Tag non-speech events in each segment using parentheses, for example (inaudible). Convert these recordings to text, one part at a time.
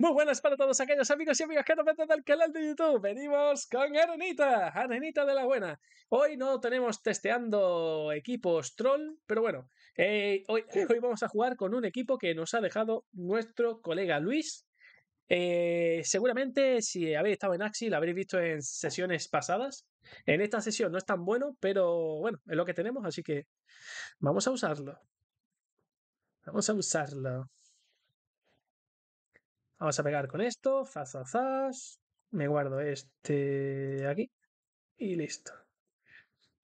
Muy buenas para todos aquellos amigos y amigas que nos ven desde canal de YouTube. Venimos con Arenita, Arenita de la Buena. Hoy no tenemos testeando equipos troll, pero bueno, eh, hoy, hoy, vamos a jugar con un equipo que nos ha dejado nuestro colega Luis. Eh, seguramente si habéis estado en Axi, lo habréis visto en sesiones pasadas. En esta sesión no es tan bueno, pero bueno, es lo que tenemos, así que vamos a usarlo. Vamos a usarlo. Vamos a pegar con esto, zas Me guardo este aquí y listo.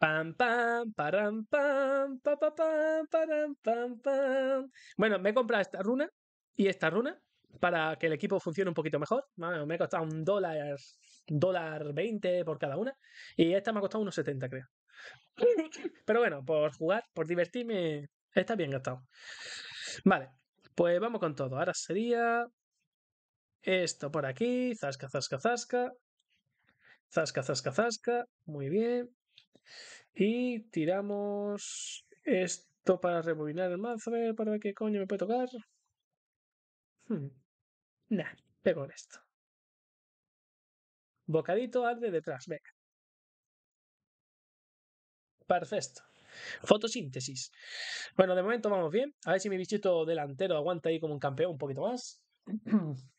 Pam, pam, param, pam, pam, pam, pam, pam, pam. Bueno, me he comprado esta runa y esta runa para que el equipo funcione un poquito mejor. me ha costado un dólar, dólar 20 por cada una. Y esta me ha costado unos 70, creo. Pero bueno, por jugar, por divertirme, está bien gastado. Vale, pues vamos con todo. Ahora sería esto por aquí, zasca, zasca, zasca. Zasca, zasca, zasca. Muy bien. Y tiramos esto para rebobinar el mazo, a ver para ver qué coño me puede tocar. nada hmm. Nah, pego en esto. Bocadito arde detrás, venga. Perfecto. Fotosíntesis. Bueno, de momento vamos bien. A ver si mi bichito delantero aguanta ahí como un campeón un poquito más. (clears throat)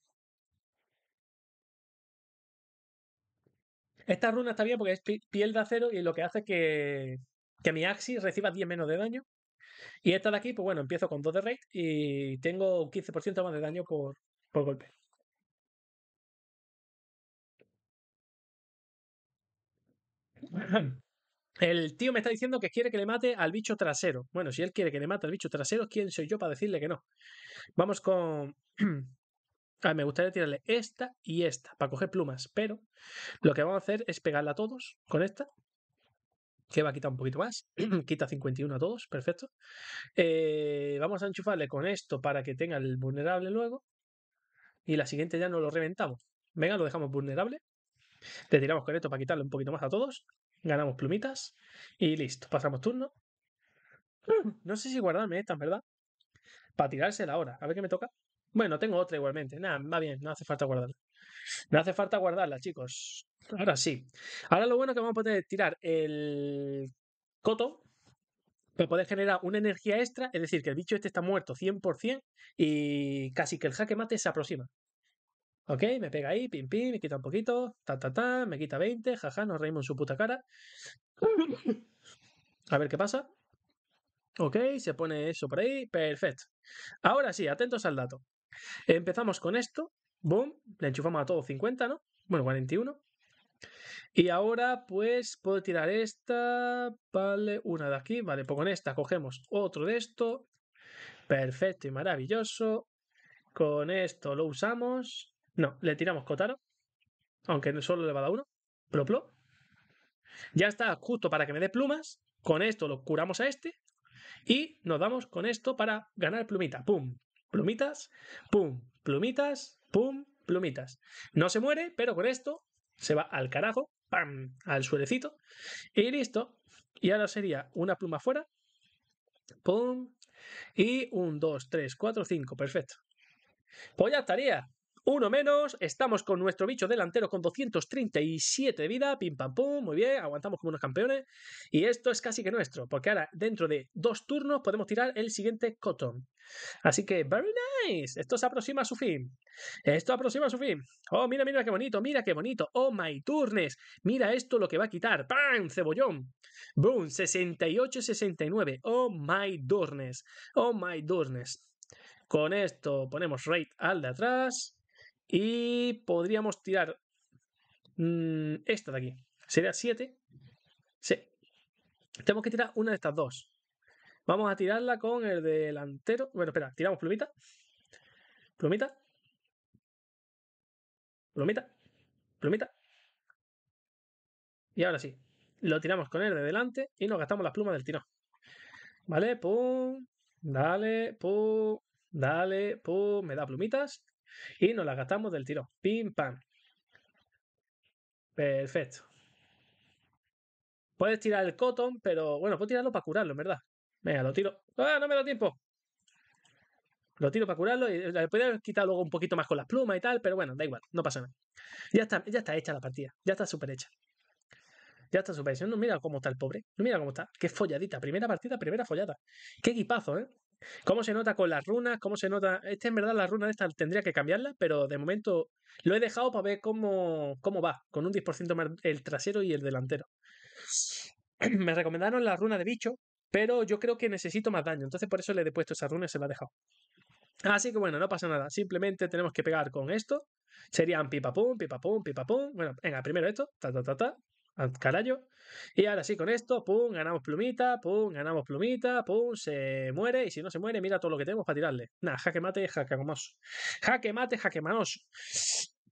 Esta runa está bien porque es piel de acero y lo que hace que, que mi Axis reciba 10 menos de daño. Y esta de aquí, pues bueno, empiezo con 2 de raid y tengo un 15% más de daño por, por golpe. (clears throat) El tío me está diciendo que quiere que le mate al bicho trasero. Bueno, si él quiere que le mate al bicho trasero, ¿quién soy yo para decirle que no? Vamos con (clears throat) me gustaría tirarle esta y esta para coger plumas, pero lo que vamos a hacer es pegarla a todos con esta, que va a quitar un poquito más, (clears throat) quita 51 a todos, perfecto. Eh, vamos a enchufarle con esto para que tenga el vulnerable luego, y la siguiente ya no lo reventamos. Venga, lo dejamos vulnerable, le tiramos con esto para quitarle un poquito más a todos, ganamos plumitas, y listo, pasamos turno. (clears throat) No sé si guardarme esta, ¿verdad? Para tirársela ahora, a ver qué me toca. Bueno, tengo otra igualmente. Nada, va bien, no hace falta guardarla. No hace falta guardarla, chicos. Ahora sí. Ahora lo bueno es que vamos a poder tirar el coto para poder generar una energía extra, es decir, que el bicho este está muerto 100% y casi que el jaque mate se aproxima. Ok, me pega ahí, pim pim, me quita un poquito, ta ta ta, me quita 20, jaja, nos reímos en su puta cara. A ver qué pasa. Ok, se pone eso por ahí, perfecto. Ahora sí, atentos al dato. Empezamos con esto, boom, le enchufamos a todo 50, ¿no? Bueno, 41. Y ahora, pues, puedo tirar esta, vale, una de aquí, vale, pues con esta cogemos otro de esto. Perfecto y maravilloso. Con esto lo usamos. No, le tiramos cotaro Aunque solo le va a dar uno. Ploplo. Ya está, justo para que me dé plumas. Con esto lo curamos a este. Y nos damos con esto para ganar plumita. ¡Pum! plumitas, pum, plumitas, pum, plumitas. No se muere, pero con esto se va al carajo, pam, al suelecito, y listo. Y ahora sería una pluma fuera, pum, y un, dos, tres, cuatro, cinco, perfecto. Pues ya estaría. Uno menos, estamos con nuestro bicho delantero con 237 de vida, pim pam pum, muy bien, aguantamos como unos campeones. Y esto es casi que nuestro, porque ahora dentro de dos turnos podemos tirar el siguiente Cotton. Así que, very nice, esto se aproxima a su fin. Esto aproxima a su fin. Oh, mira, mira qué bonito, mira qué bonito. Oh, my turnes, mira esto lo que va a quitar. ¡Pam! Cebollón. Boom, 68-69. Oh, my turnes. Oh, my turnes. Con esto ponemos raid al de atrás. Y podríamos tirar mm, esta de aquí. Sería 7. Sí. Tenemos que tirar una de estas dos. Vamos a tirarla con el delantero. Bueno, espera, tiramos plumita. Plumita. Plumita. Plumita. Y ahora sí. Lo tiramos con el de delante y nos gastamos las plumas del tirón. ¿Vale? Pum. Dale, pum. Dale, pum. Me da plumitas. Y nos la gastamos del tiro Pim, pam. Perfecto. Puedes tirar el cotton, pero bueno, puedo tirarlo para curarlo, en verdad. Venga, lo tiro. ¡Ah, no me da tiempo! Lo tiro para curarlo y le podría luego un poquito más con las plumas y tal, pero bueno, da igual, no pasa nada. Ya está, ya está hecha la partida, ya está súper hecha. Ya está súper hecha. No, mira cómo está el pobre, no mira cómo está. Qué folladita, primera partida, primera follada. Qué equipazo, ¿eh? ¿Cómo se nota con las runas? ¿Cómo se nota? esta en verdad, la runas de esta tendría que cambiarla, pero de momento lo he dejado para ver cómo, cómo va, con un 10% más el trasero y el delantero. (clears throat) Me recomendaron la runa de bicho, pero yo creo que necesito más daño, entonces por eso le he puesto esa runa y se la he dejado. Así que bueno, no pasa nada, simplemente tenemos que pegar con esto. Serían pipa pum, pipa pum, pipa pum. Bueno, venga, primero esto, ta ta ta ta carayo. Y ahora sí, con esto, pum, ganamos plumita, pum, ganamos plumita, pum, se muere. Y si no se muere, mira todo lo que tenemos para tirarle. Nada, jaque mate, jaque manoso. Jaque mate, jaque manos.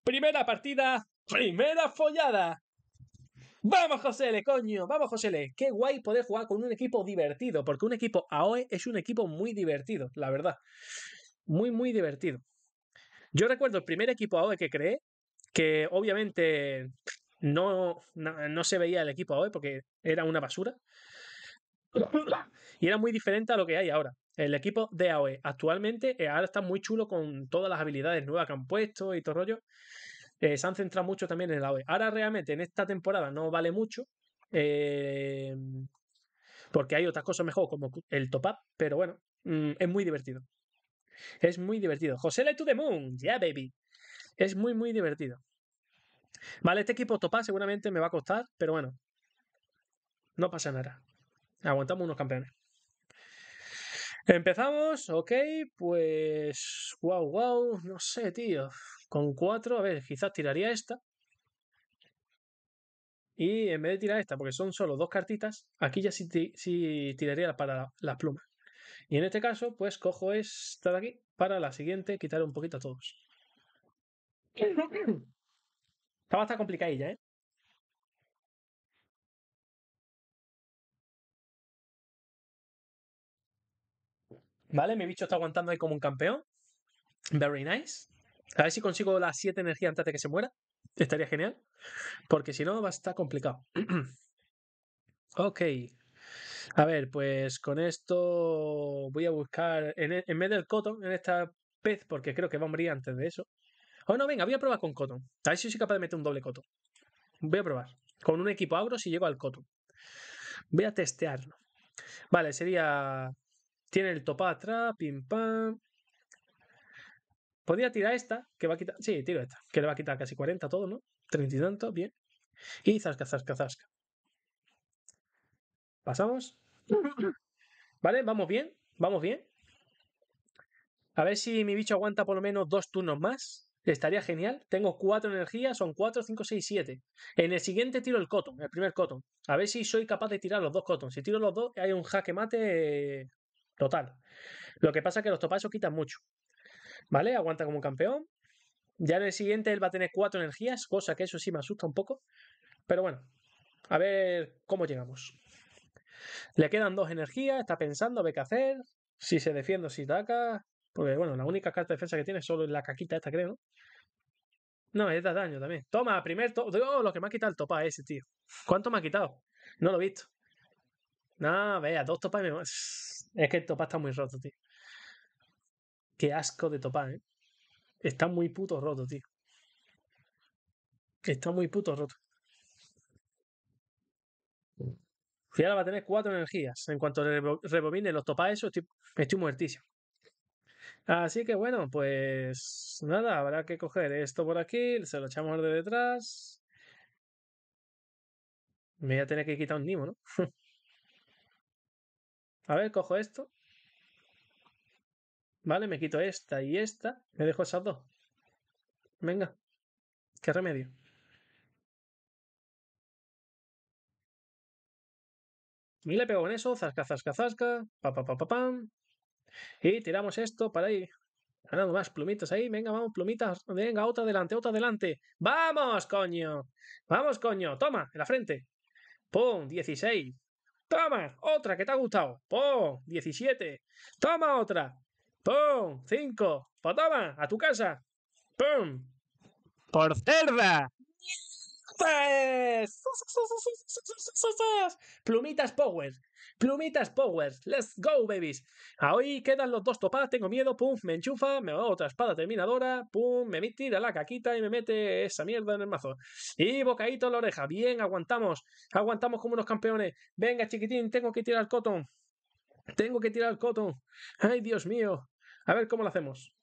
Primera partida, primera follada. Vamos, Josele, coño, vamos, Josele. Qué guay poder jugar con un equipo divertido, porque un equipo AOE es un equipo muy divertido, la verdad. Muy, muy divertido. Yo recuerdo el primer equipo AOE que creé, que obviamente no, no, se veía el equipo AOE porque era una basura. Y era muy diferente a lo que hay ahora. El equipo de AOE actualmente eh, ahora está muy chulo con todas las habilidades nuevas que han puesto y todo rollo. Eh, se han centrado mucho también en el AOE. Ahora realmente en esta temporada no vale mucho. Eh, porque hay otras cosas mejor como el top-up, pero bueno, mm, es muy divertido. Es muy divertido. José Le to the Moon, yeah, baby. Es muy, muy divertido. Vale, este equipo topa seguramente me va a costar, pero bueno. No pasa nada. Aguantamos unos campeones. Empezamos, ok, pues. Wow, wow, no sé, tío. Con cuatro, a ver, quizás tiraría esta. Y en vez de tirar esta, porque son solo dos cartitas, aquí ya sí, sí tiraría para las plumas. Y en este caso, pues cojo esta de aquí para la siguiente quitar un poquito a todos. (clears throat) Está bastante complicadilla, ¿eh? Vale, mi bicho está aguantando ahí como un campeón. Very nice. A ver si consigo las 7 energías antes de que se muera. Estaría genial. Porque si no, va a estar complicado. (clears throat) ok. A ver, pues con esto voy a buscar. En, en vez del cotton, en esta pez, porque creo que va a morir antes de eso. Oh, no, venga, voy a probar con Cotton. A ver si soy capaz de meter un doble coto. Voy a probar. Con un equipo agro si llego al coto. Voy a testearlo. Vale, sería. Tiene el topa atrás, pim pam. Podría tirar esta, que va a quitar. Sí, tiro esta, que le va a quitar casi 40 todo, ¿no? 30 y tanto, bien. Y zasca, zasca, zasca. ¿Pasamos? ¿Vale? ¿Vamos bien? ¿Vamos bien? A ver si mi bicho aguanta por lo menos dos turnos más. Estaría genial. Tengo cuatro energías, son 4, 5, 6, 7. En el siguiente tiro el cotton, el primer cotton. A ver si soy capaz de tirar los dos cotton. Si tiro los dos, hay un jaque mate eh, total. Lo que pasa es que los topazos quitan mucho. ¿Vale? Aguanta como un campeón. Ya en el siguiente él va a tener cuatro energías, cosa que eso sí me asusta un poco. Pero bueno, a ver cómo llegamos. Le quedan dos energías, está pensando a ver qué hacer. Si se defiende o si ataca. Porque, bueno, la única carta de defensa que tiene es solo la caquita esta, creo. No, es da daño también. Toma, primer oh, lo que me ha quitado el topa ese, tío. ¿Cuánto me ha quitado? No lo he visto. No, vea, dos topas y me... Es que el topa está muy roto, tío. Qué asco de topa, eh. Está muy puto roto, tío. Está muy puto roto. Y ahora va a tener cuatro energías. En cuanto rebobine los topa eso, estoy, estoy muertísimo. Así que bueno, pues nada, habrá que coger esto por aquí, se lo echamos de detrás. Me voy a tener que quitar un nimo, ¿no? (laughs) a ver, cojo esto. Vale, me quito esta y esta. Me dejo esas dos. Venga. ¿Qué remedio? Y le pego en eso, zasca, zasca, zasca, pa, pa, pa, pa, pam. Y tiramos esto para ahí. Ganando más plumitas ahí. Venga, vamos, plumitas. Venga, otra adelante, otra adelante. ¡Vamos, coño! ¡Vamos, coño! Toma, en la frente. ¡Pum! 16. ¡Toma! Otra que te ha gustado. ¡Pum! 17. ¡Toma otra! ¡Pum! 5. ¡Pues toma! otra pum 5 toma a tu casa! ¡Pum! ¡Por cerda! ¡Plumitas Power! Plumitas Powers, let's go, babies. Ahí quedan los dos topadas, tengo miedo, pum, me enchufa, me va otra espada terminadora, pum, me tira la caquita y me mete esa mierda en el mazo. Y bocadito en la oreja, bien, aguantamos, aguantamos como unos campeones. Venga, chiquitín, tengo que tirar el cotón. Tengo que tirar el cotón. Ay, Dios mío. A ver cómo lo hacemos.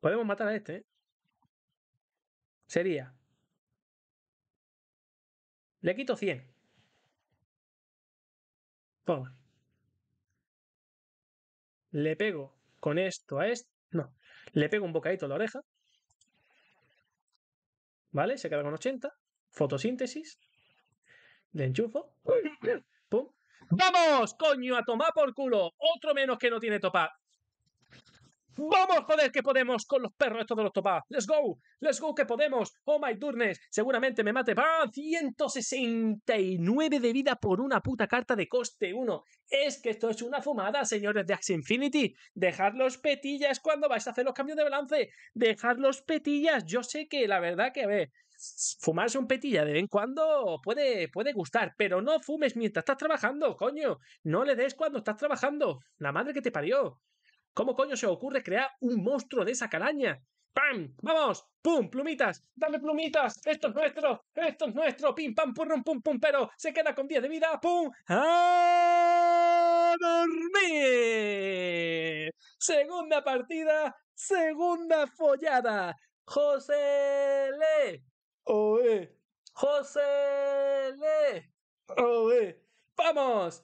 Podemos matar a este, ¿eh? Sería. Le quito 100. Le pego con esto a esto. No. Le pego un bocadito a la oreja. ¿Vale? Se queda con 80. Fotosíntesis. Le enchufo. ¡Pum! ¡Vamos, coño! ¡A tomar por culo! Otro menos que no tiene topa. Vamos, joder, que podemos con los perros estos de los topaz. Let's go, let's go, que podemos. Oh my turnes! seguramente me mate. ¡Ah! 169 de vida por una puta carta de coste 1. Es que esto es una fumada, señores de Axe Infinity. Dejar los petillas cuando vais a hacer los cambios de balance. Dejar los petillas. Yo sé que la verdad que, a ver, fumarse un petilla de vez en cuando puede, puede gustar, pero no fumes mientras estás trabajando, coño. No le des cuando estás trabajando. La madre que te parió. ¿Cómo coño se ocurre crear un monstruo de esa calaña? ¡Pam! ¡Vamos! ¡Pum! ¡Plumitas! ¡Dame plumitas! ¡Esto es nuestro! ¡Esto es nuestro! ¡Pim, pam, ¡Pum! pum, pum! Pero se queda con 10 de vida. ¡Pum! ¡A dormir! Segunda partida, segunda follada. José Le. Oe. José Le. ¡Vamos!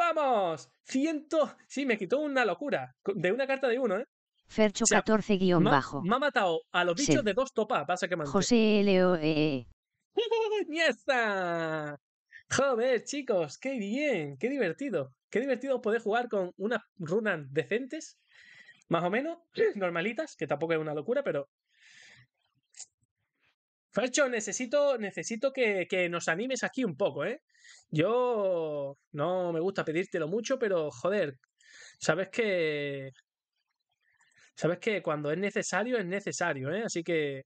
¡Vamos! Ciento... Sí, me quitó una locura. De una carta de uno, ¿eh? Fercho 14 bajo. Me ha matado a los bichos de dos topas, pasa que José Leo... (laughs) ¡Niesta! Joder, chicos, qué bien, qué divertido. Qué divertido poder jugar con unas runas decentes, más o menos, (clears throat) normalitas, que tampoco es una locura, pero Fercho, necesito, necesito que, nos animes aquí un poco, ¿eh? Yo no me gusta pedírtelo mucho, pero joder, sabes que. Sabes que cuando es necesario, es necesario, ¿eh? Así que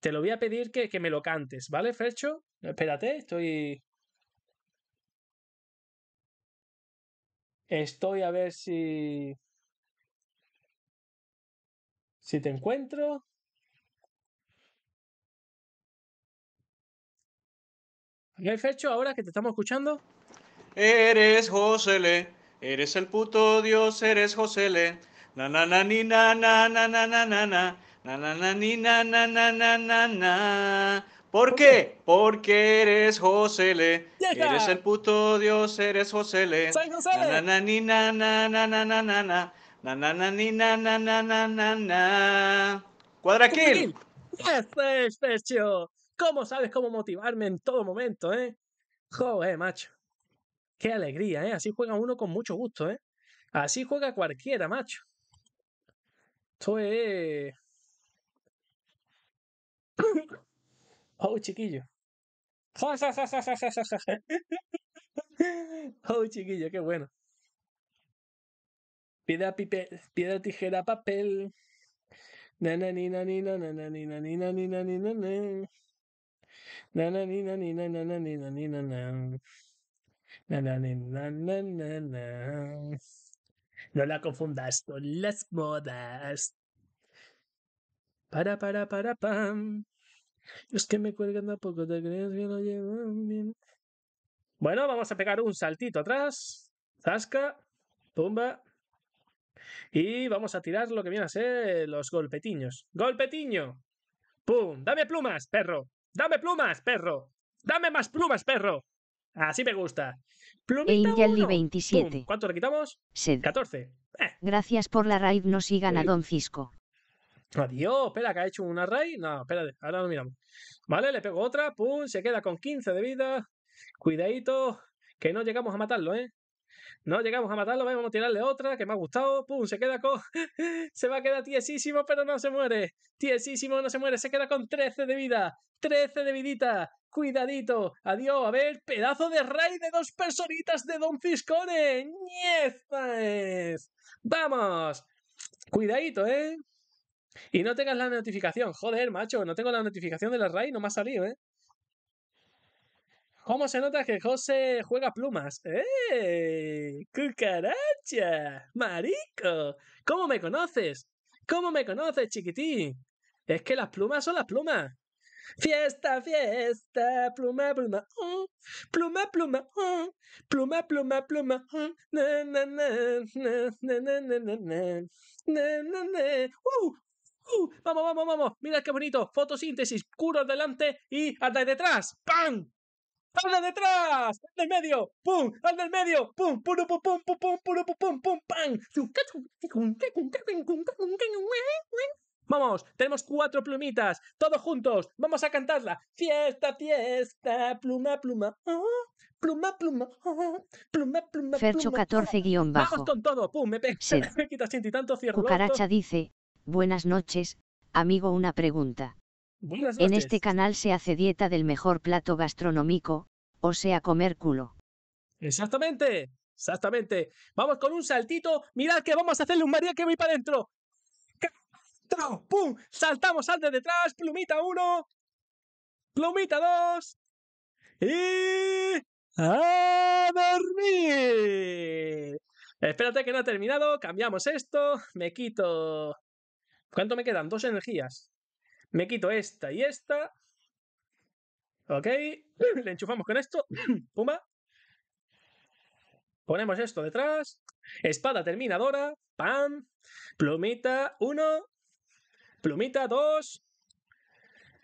te lo voy a pedir que, que me lo cantes, ¿vale, Fercho? Espérate, estoy. Estoy a ver si. Si te encuentro. ¿Qué fecho ahora que te estamos escuchando? Eres Josele, eres el puto dios, eres Josele. Na na na ni na na na na na na na na na na ni na na na na na ¿Por qué? Porque eres Josele. Eres el puto dios, eres Josele. Soy Josele. Na na ni na na na na na na na na na ni na na na na na na. Cuadraquil. Eso es, ¿Cómo sabes cómo motivarme en todo momento, eh? eh, macho. Qué alegría, ¿eh? Así juega uno con mucho gusto, ¿eh? Así juega cualquiera, macho. Esto es... (coughs) Oh, chiquillo. (laughs) Oh, chiquillo, qué bueno. Piedra, pipe, piedra tijera, papel. Nananina, na, nananina, na, ni, Na na na na No la confundas con las modas. Para, para, para, pam. Es que me cuelgan a poco, ¿te crees que lo bien? Bueno, vamos a pegar un saltito atrás. Zasca. pumba Y vamos a tirar lo que viene a ser los golpetiños. ¡Golpetiño! ¡Pum! ¡Dame plumas, perro! ¡Dame plumas, perro! ¡Dame más plumas, perro! Así me gusta. Plumita Ey, 27. ¿Cuánto le quitamos? Sed. 14. Eh. Gracias por la raid, no sigan a Don Cisco. Adiós, espera, que ha hecho una raid. No, espérate, ahora lo miramos. Vale, le pego otra, pum, se queda con 15 de vida. Cuidadito, que no llegamos a matarlo, ¿eh? No llegamos a matarlo, vamos a tirarle otra que me ha gustado. ¡Pum! Se queda con. (laughs) se va a quedar tiesísimo, pero no se muere. Tiesísimo, no se muere. Se queda con 13 de vida. 13 de vidita. Cuidadito. Adiós. A ver, pedazo de raid de dos personitas de Don Fiscone. ¡Niezas! ¡Vamos! Cuidadito, ¿eh? Y no tengas la notificación. Joder, macho, no tengo la notificación de la RAI, no me ha salido, ¿eh? ¿Cómo se nota que José juega plumas? ¡Eh! ¡Cucaracha! ¡Marico! ¿Cómo me conoces? ¿Cómo me conoces, chiquitín? Es que las plumas son las plumas. Fiesta, fiesta, pluma, pluma, pluma, pluma, pluma, pluma pluma, pluma, pluma, uh, vamos, vamos, vamos, mira qué bonito, fotosíntesis, nen, delante y atrás detrás, ¡pam! ¡Al de detrás! ¡Al del medio! ¡Pum! ¡Al del medio! ¡Pum! ¡Pum! ¡Pum! ¡Pum! ¡Pum! ¡Pum! ¡Pum! ¡Pum! ¡Pum! ¡Pum! Vamos, tenemos cuatro plumitas, todos juntos, vamos a cantarla. Fiesta, fiesta, pluma, pluma, oh, pluma, pluma, oh, pluma, pluma. Fercho pluma, 14 guión bajo. Vamos con todo, pum, me, pego. (laughs) me quitas ciento y tanto, cierro. Cucaracha dice, buenas noches, amigo, una pregunta. En este canal se hace dieta del mejor plato gastronómico, o sea, comer culo. Exactamente, exactamente. Vamos con un saltito. Mirad que vamos a hacerle un María que voy para adentro. ¡Pum! Saltamos al de detrás. Plumita uno. Plumita dos. Y... ¡A dormir! Espérate que no ha terminado. Cambiamos esto. Me quito... ¿Cuánto me quedan? Dos energías. Me quito esta y esta. Ok. (clears throat) Le enchufamos con esto. (clears throat) Puma. Ponemos esto detrás. Espada terminadora. Pam. Plumita Uno. Plumita Dos.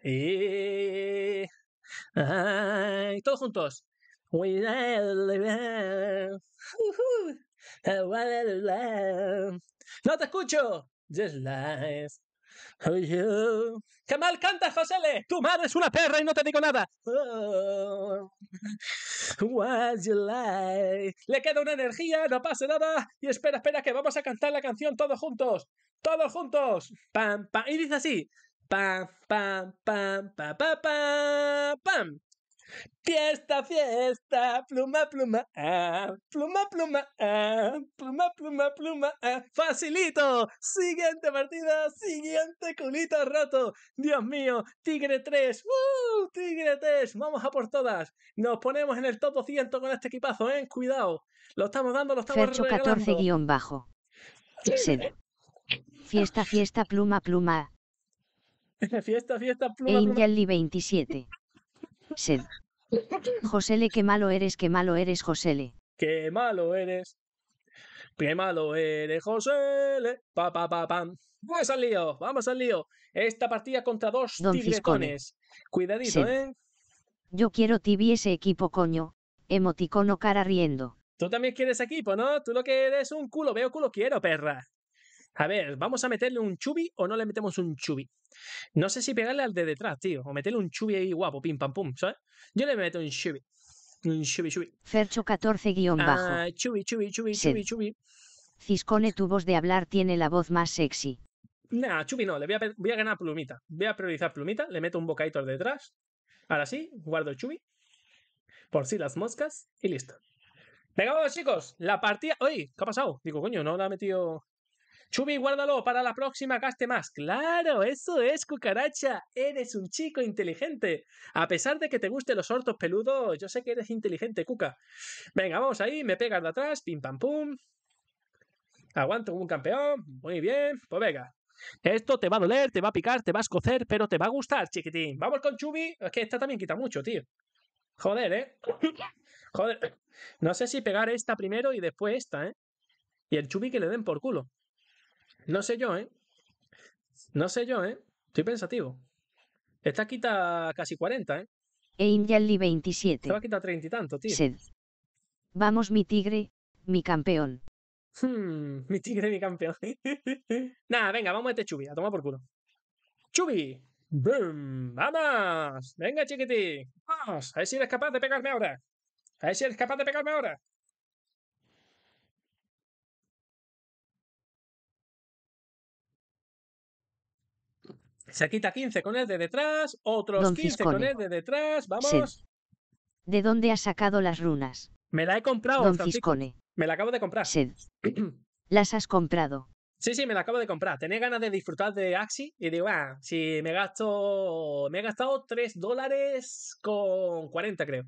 Y... todos juntos. No te escucho. Just life. Eh. ¡Qué mal canta Josele! ¡Tu madre es una perra y no te digo nada! Oh. Le queda una energía, no pasa nada. Y espera, espera, que vamos a cantar la canción todos juntos. ¡Todos juntos! ¡Pam, pam! Y dice así. ¡Pam, pam, pam, pam, pam, pam! pam. Fiesta, fiesta, pluma, pluma, pluma, pluma, pluma, pluma, pluma, Facilito, siguiente partida, siguiente culito roto. Dios mío, Tigre 3, ¡Uh! Tigre 3, vamos a por todas. Nos ponemos en el top ciento con este equipazo, ¿eh? Cuidado, lo estamos dando, lo estamos Fercho 14 guión bajo. Fiesta, fiesta, pluma, pluma. (laughs) fiesta, fiesta, pluma, pluma. 27. Sed. Josele, qué malo eres, qué malo eres, Josele. Qué malo eres. Qué malo eres, Josele. Pa, pa, pa, pam. Pues al lío, vamos al lío. Esta partida contra dos Don Cuidadito, ¿eh? Yo quiero TV ese equipo, coño. Emoticono cara riendo. Tú también quieres equipo, ¿no? Tú lo que eres un culo. Veo culo quiero, perra. A ver, ¿vamos a meterle un chubi o no le metemos un chubi? No sé si pegarle al de detrás, tío. O meterle un chubi ahí guapo, pim pam pum, ¿sabes? Yo le meto un chubi. Un chubi chubi. Fercho 14 guión ah, bajo. chubi chubi chubi chubi chubi. Ciscone tu voz de hablar tiene la voz más sexy. Nah, chubi no, le voy a, ganar plumita. Voy a priorizar plumita, le meto un bocadito al de detrás. Ahora sí, guardo el chubi. Por si sí las moscas y listo. Venga, vamos, chicos. La partida. Oye, ¿qué ha pasado? Digo, coño, no la ha metido. Chubi, guárdalo para la próxima, gaste más. Claro, eso es, cucaracha. Eres un chico inteligente. A pesar de que te gusten los hortos peludos, yo sé que eres inteligente, cuca. Venga, vamos ahí, me pegas de atrás, pim pam pum. Aguanto como un campeón. Muy bien, pues venga. Esto te va a doler, te va a picar, te va a escocer, pero te va a gustar, chiquitín. Vamos con Chubi. Es que esta también quita mucho, tío. Joder, ¿eh? Joder. No sé si pegar esta primero y después esta, ¿eh? Y el Chubi que le den por culo. No sé yo, ¿eh? No sé yo, ¿eh? Estoy pensativo. Esta quita casi 40, ¿eh? E 27. Te va a quitar 30 y tanto, tío. Vamos, mi tigre, mi campeón. Hmm, (laughs) mi tigre, mi campeón. (laughs) Nada, venga, vamos a este Chubi, a tomar por culo. ¡Chubi! ¡Vamos! ¡Venga, chiquití! ¡Vamos! A ver si eres capaz de pegarme ahora. A ver si eres capaz de pegarme ahora. Se quita 15 con el de detrás, otros 15 con el de detrás, vamos. ¿De dónde has sacado las runas? Me la he comprado, Don Me la acabo de comprar. (clears throat) las has comprado. Sí, sí, me la acabo de comprar. Tenía ganas de disfrutar de Axi y digo, ah, si me gasto. Me he gastado 3 dólares con 40, creo.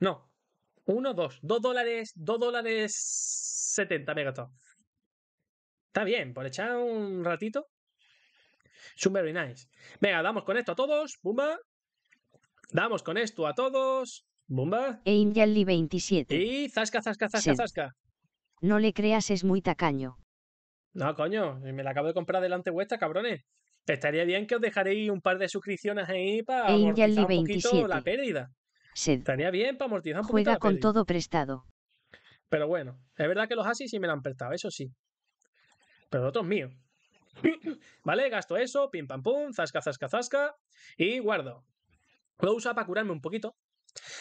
No, 1, 2, 2 dólares, 2 dólares 70 me he gastado. Está bien, por echar un ratito nice. Venga, damos con esto a todos. Bumba. Damos con esto a todos. Bumba. E 27. Y zasca, zasca, zasca, zasca. No le creas, es muy tacaño. No, coño, eh, me la acabo de comprar delante vuestra, cabrones. Estaría bien que os dejaréis un par de suscripciones ahí para e amortizar un poquito la pérdida. Estaría bien para amortizar un poquito la con todo prestado. Pero bueno, es verdad que los Asis sí me lo han prestado, eso sí. Pero otros míos. (coughs) ¿Vale? Gasto eso, pim pam pum, zasca, zasca, zasca. Y guardo. Lo usa para curarme un poquito.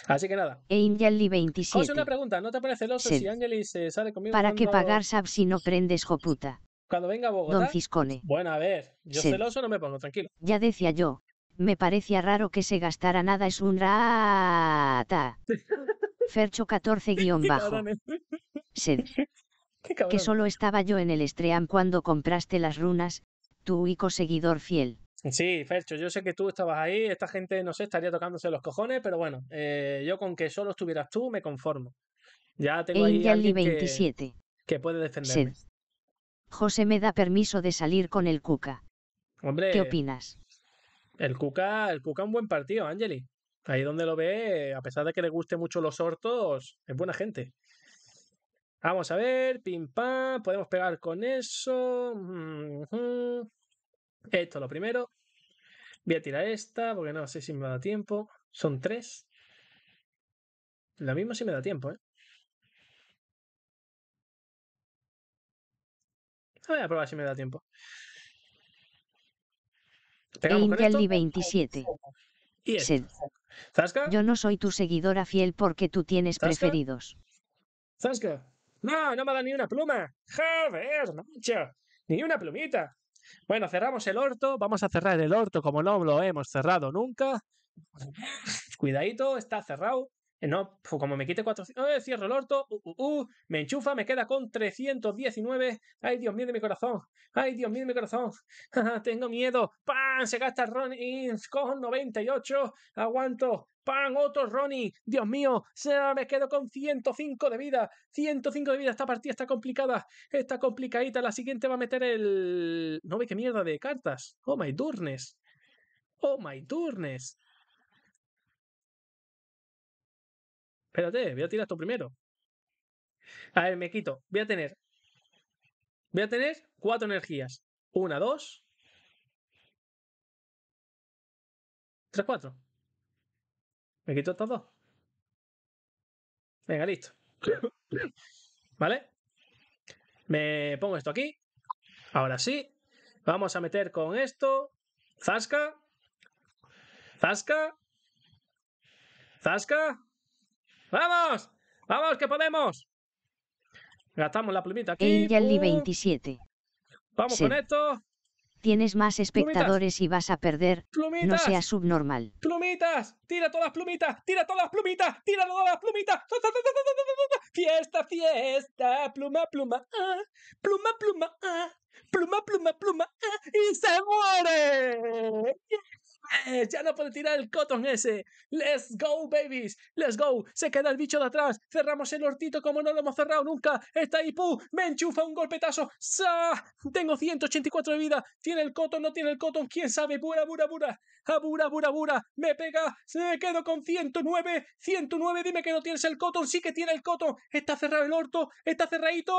Así que nada. Angeli 27. José, una pregunta. ¿No te parece celoso si y se sale conmigo? ¿Para qué pagar sab si no prendes, joputa? Cuando venga a Bogotá. Don ciscone Bueno, a ver. Yo celoso no me pongo, tranquilo. Ya decía yo. Me parecía raro que se gastara nada. Es un rata. (laughs) Fercho 14 guión bajo que solo estaba yo en el Estream cuando compraste las runas, tu único seguidor fiel. Sí, Fercho, yo sé que tú estabas ahí, esta gente, no sé, estaría tocándose los cojones, pero bueno, eh, yo con que solo estuvieras tú me conformo. Ya tengo ahí alguien 27. Que, puede defenderme. José me da permiso de salir con el Cuca. Hombre, ¿qué opinas? El Cuca, el Cuca un buen partido, Angeli. Ahí donde lo ve, a pesar de que le guste mucho los hortos, es buena gente. Vamos a ver, pim pam, podemos pegar con eso. Esto lo primero. Voy a tirar esta porque no sé si me da tiempo. Son tres. Lo mismo si me da tiempo, ¿eh? Voy a probar si me da tiempo. Pegamos con 27. Yo no soy tu seguidora fiel porque tú tienes preferidos. No, no me dado ni una pluma. Joder, macho. Ni una plumita. Bueno, cerramos el orto. Vamos a cerrar el orto como no lo hemos cerrado nunca. (laughs) Cuidadito, está cerrado. Eh, no, pues, como me quite 400, eh, cierro el orto, uh, uh, uh, me enchufa, me queda con 319. Ay, Dios mío de mi corazón, ay, Dios mío de mi corazón, (laughs) tengo miedo, ¡pam! Se gasta Ronnie, con 98, aguanto, ¡pam! Otro Ronnie, Dios mío, me quedo con 105 de vida, 105 de vida, esta partida está complicada, está complicadita, la siguiente va a meter el. No ve qué mierda de cartas, oh my turnes, oh my turnes. Espérate, voy a tirar esto primero. A ver, me quito. Voy a tener. Voy a tener cuatro energías. Una, dos. Tres, cuatro. Me quito estos dos. Venga, listo. ¿Vale? Me pongo esto aquí. Ahora sí. Vamos a meter con esto. Zasca. Zasca. Zasca. ¡Vamos! ¡Vamos, que podemos! Gastamos la plumita aquí. 27. Vamos con esto. Tienes más espectadores y vas a perder. Plumitas. No seas subnormal. ¡Plumitas! ¡Tira todas las plumitas! ¡Tira todas las plumitas! ¡Tira todas las plumitas! ¡Fiesta, fiesta! ¡Pluma, pluma! Ah. ¡Pluma, pluma! Ah. ¡Pluma, pluma, pluma! pluma ah. pluma pluma pluma pluma y se muere! ¡Ya no puede tirar el cotton ese! ¡Let's go, babies! ¡Let's go! ¡Se queda el bicho de atrás! ¡Cerramos el hortito como no lo hemos cerrado nunca! ¡Está ahí, pu! ¡Me enchufa un golpetazo! ¡Sa! ¡Tengo 184 de vida! ¿Tiene el cotton? ¿No tiene el cotton? ¿Quién sabe? ¡Bura, bura, bura! ¡Abura, bura, bura! ¡Me pega! ¡Me quedo con 109! ¡109! ¡Dime que no tienes el cotton! ¡Sí que tiene el cotton! ¡Está cerrado el orto! ¡Está cerradito!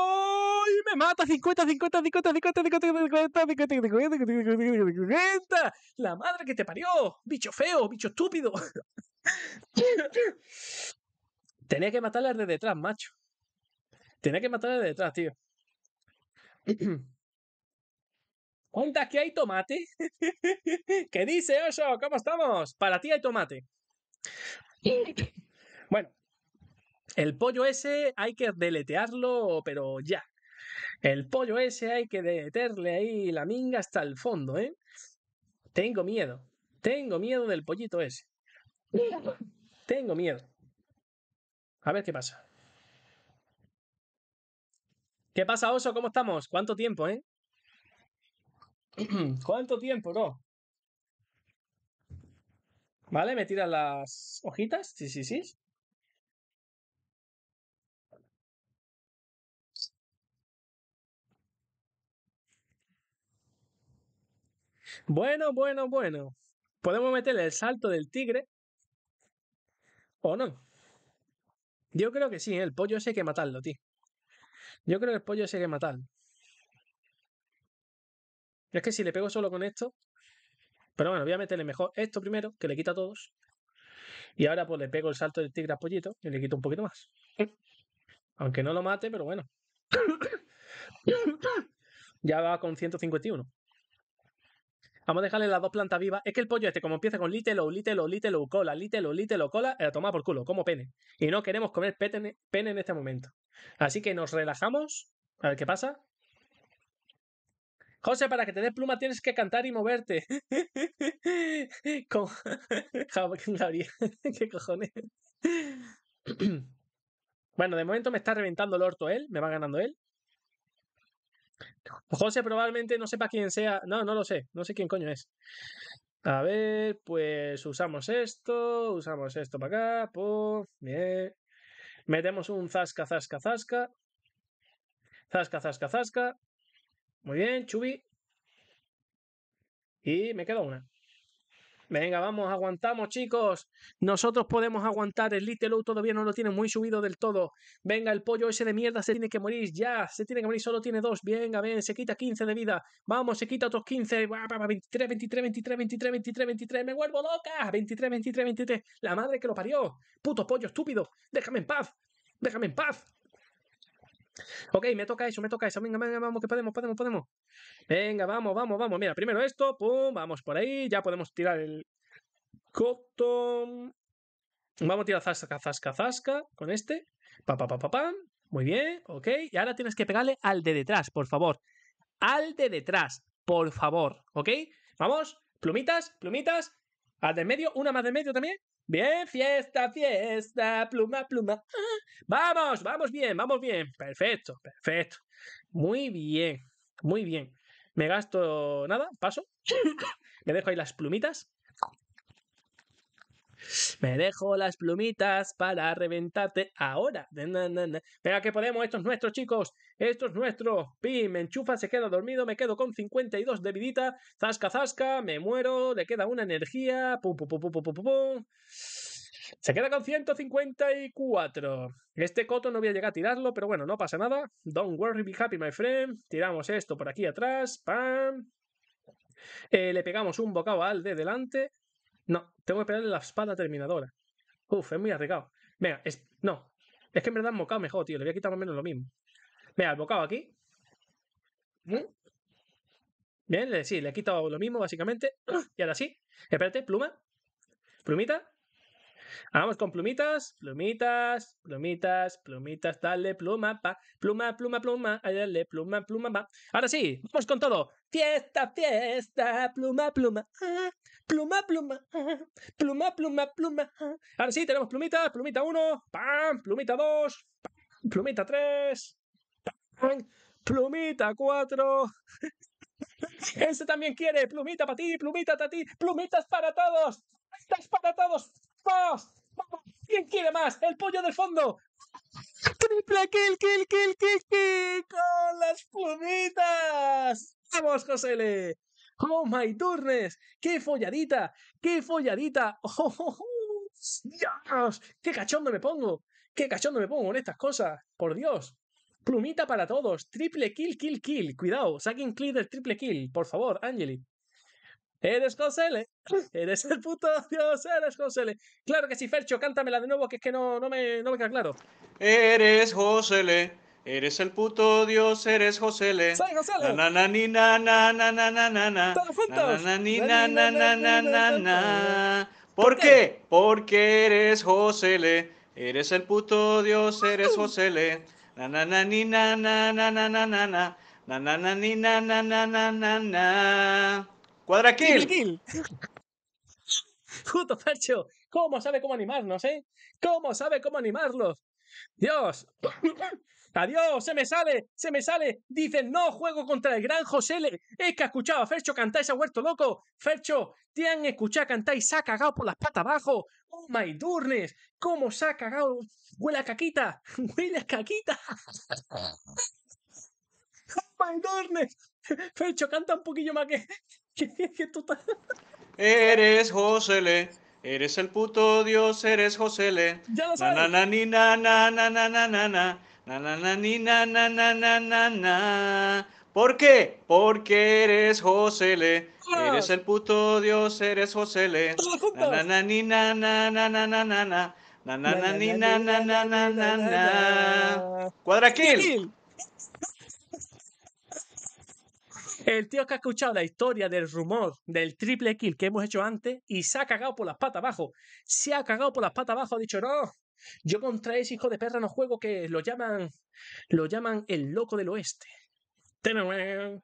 ¡Y me mata! 50, 50, 50, 50, 50, 50, 50, 50, 50, 50, parió, bicho feo, bicho estúpido. (laughs) Tenía que matarle de detrás, macho. Tenía que matarle de detrás, tío. (clears throat) ¿Cuántas que hay tomate? (laughs) ¿Qué dice oso? ¿Cómo estamos? Para ti hay tomate. (laughs) Bueno, el pollo ese hay que deletearlo, pero ya. El pollo ese hay que deterle ahí la minga hasta el fondo, ¿eh? Tengo miedo. Tengo miedo del pollito ese. Tengo miedo. A ver qué pasa. ¿Qué pasa, oso? ¿Cómo estamos? ¿Cuánto tiempo, eh? (clears throat) ¿Cuánto tiempo, no? ¿Vale? ¿Me tiran las hojitas? Sí, sí, sí. Bueno, bueno, bueno. Podemos meterle el salto del tigre o no. Yo creo que sí, ¿eh? el pollo ese hay que matarlo, tío. Yo creo que el pollo ese hay que matarlo. Es que si le pego solo con esto. Pero bueno, voy a meterle mejor esto primero, que le quita a todos. Y ahora pues le pego el salto del tigre al pollito y le quito un poquito más. Aunque no lo mate, pero bueno. (coughs) ya va con 151. Vamos a dejarle las dos plantas vivas. Es que el pollo este, como empieza con little, little, little, cola, little, little, cola, era toma por culo, como pene. Y no queremos comer pene, en este momento. Así que nos relajamos. A ver qué pasa. José, para que te des pluma tienes que cantar y moverte. (laughs) Con (laughs) Gabriel, (laughs) qué cojones. (clears throat) bueno, de momento me está reventando el orto él, me va ganando él. José probablemente no sepa quién sea. No, no lo sé. No sé quién coño es. A ver, pues usamos esto, usamos esto para acá, pues bien. Metemos un zasca, zasca, zasca. Zasca, zasca, zasca. Muy bien, chubi. Y me queda una. Venga, vamos, aguantamos, chicos. Nosotros podemos aguantar. El Little todavía no lo tiene muy subido del todo. Venga, el pollo ese de mierda se tiene que morir ya. Se tiene que morir, solo tiene dos. Venga, ven, se quita 15 de vida. Vamos, se quita otros 15. 23, 23, 23, 23, 23, 23. Me vuelvo loca. 23, 23, 23. La madre que lo parió. Puto pollo estúpido. Déjame en paz. Déjame en paz. Ok, me toca eso, me toca eso. Venga, venga, vamos, que podemos, podemos, podemos. Venga, vamos, vamos, vamos. Mira, primero esto, pum, vamos por ahí. Ya podemos tirar el cotton. Vamos a tirar zasca, zasca, zasca con este. Pa, pa, Muy bien, ok. Y ahora tienes que pegarle al de detrás, por favor. Al de detrás, por favor, ¿ok? Vamos, plumitas, plumitas. Al de medio, una más de medio también. Bien, fiesta, fiesta, pluma, pluma. Ah, vamos, vamos bien, vamos bien. Perfecto, perfecto. Muy bien, muy bien. Me gasto nada, paso. (coughs) Me dejo ahí las plumitas. Me dejo las plumitas para reventarte ahora. Na, que podemos. Esto es nuestro, chicos. Esto es nuestro. Pim, me enchufa, se queda dormido. Me quedo con 52 de vidita. Zasca, zasca. Me muero. Le queda una energía. Se queda con 154. Este coto no voy a llegar a tirarlo, pero bueno, no pasa nada. Don't worry, be happy, my friend. Tiramos esto por aquí atrás. Pam. Eh, le pegamos un bocado al de delante. No, tengo que pegarle la espada terminadora. Uf, es muy arriesgado. Venga, es... no. Es que en verdad bocado mejor, tío. Le voy a quitar más o menos lo mismo. Venga, el bocado aquí. Mm. Bien, sí, le he quitado lo mismo, básicamente. (clears throat) Y ahora sí. Espérate, pluma. Plumita. Vamos con plumitas, plumitas, plumitas, plumitas, dale pluma, pa, pluma, pluma, pluma, dale pluma, pluma, pa. Ahora sí, vamos con todo. Fiesta, fiesta, pluma, pluma, ah, ah, pluma, pluma, pluma, pluma, ah. pluma. Ahora sí, tenemos plumitas, plumita uno. pam, plumita 2, plumita 3, plumita 4. (laughs) Ese también quiere, plumita para ti, plumita para ti, plumitas para todos, plumitas para todos. ¡Vamos! ¿Quién quiere más? ¡El pollo del fondo! ¡Triple kill, kill, kill, kill, kill! ¡Con las plumitas! ¡Vamos, José L! ¡Oh, my turnes! ¡Qué folladita! ¡Qué folladita! (laughs) ¡Oh, oh, oh! dios ¡Qué cachondo me pongo! ¡Qué cachondo me pongo en estas cosas! ¡Por Dios! Plumita para todos. Triple kill, kill, kill. Cuidado. Saquen clip triple kill. Por favor, Angeli. Eres Josele, eres el puto Dios, eres Josele. Claro que sí, Fercho, cántamela de nuevo, que es que no, no, me, no me queda claro. Eres Josele, eres el puto Dios, eres Josele. Soy Na na ni na na na na na na na. Na na ni na na na na na ¿Por qué? Porque eres Josele, eres el puto Dios, eres Josele. Na na na ni na na na na na na na. Na na ni na na na na na. ¡Cuadraquil! ¡Kill! Fercho, ¿cómo sabe cómo animarnos, eh? ¿Cómo sabe cómo animarlos? Dios. Adiós, se me sale, se me sale. Dicen, no juego contra el gran José. Es que ha escuchado a Fercho cantar ha vuelto loco. Fercho, te han escuchado cantar y se ha cagado por las patas abajo. Oh my durnes, cómo se ha cagado. Huele caquita, (laughs) huele caquita. (laughs) oh my durnes. Fercho, canta un poquillo más que, ¿Qué, total? Eres Josele. Eres el puto dios, eres Josele. Ya lo sabes. Na na ni na na na na na na na. Na na na ni na na na na na na. ¿Por qué? Porque eres Josele. Eres el puto dios, eres Josele. Na na ni na na na na na na na. Na na na ni na na na na na na. Cuadraquil. El tío que ha escuchado la historia del rumor del triple kill que hemos hecho antes y se ha cagado por las patas abajo. Se ha cagado por las patas abajo, ha dicho, no, yo contra ese hijo de perra no juego que lo llaman, lo llaman el loco del oeste. (laughs)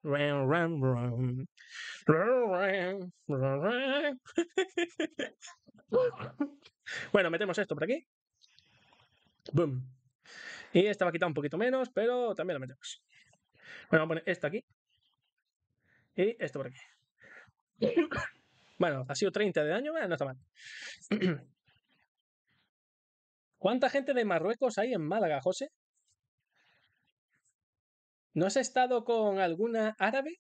Bueno, metemos esto por aquí. Boom. Y esta va a quitar un poquito menos, pero también la metemos. Bueno, vamos a poner esta aquí. Y esto por aquí. Bueno, ha sido 30 de daño, no está mal. (clears throat) ¿Cuánta gente de Marruecos hay en Málaga, José? ¿No has estado con alguna árabe?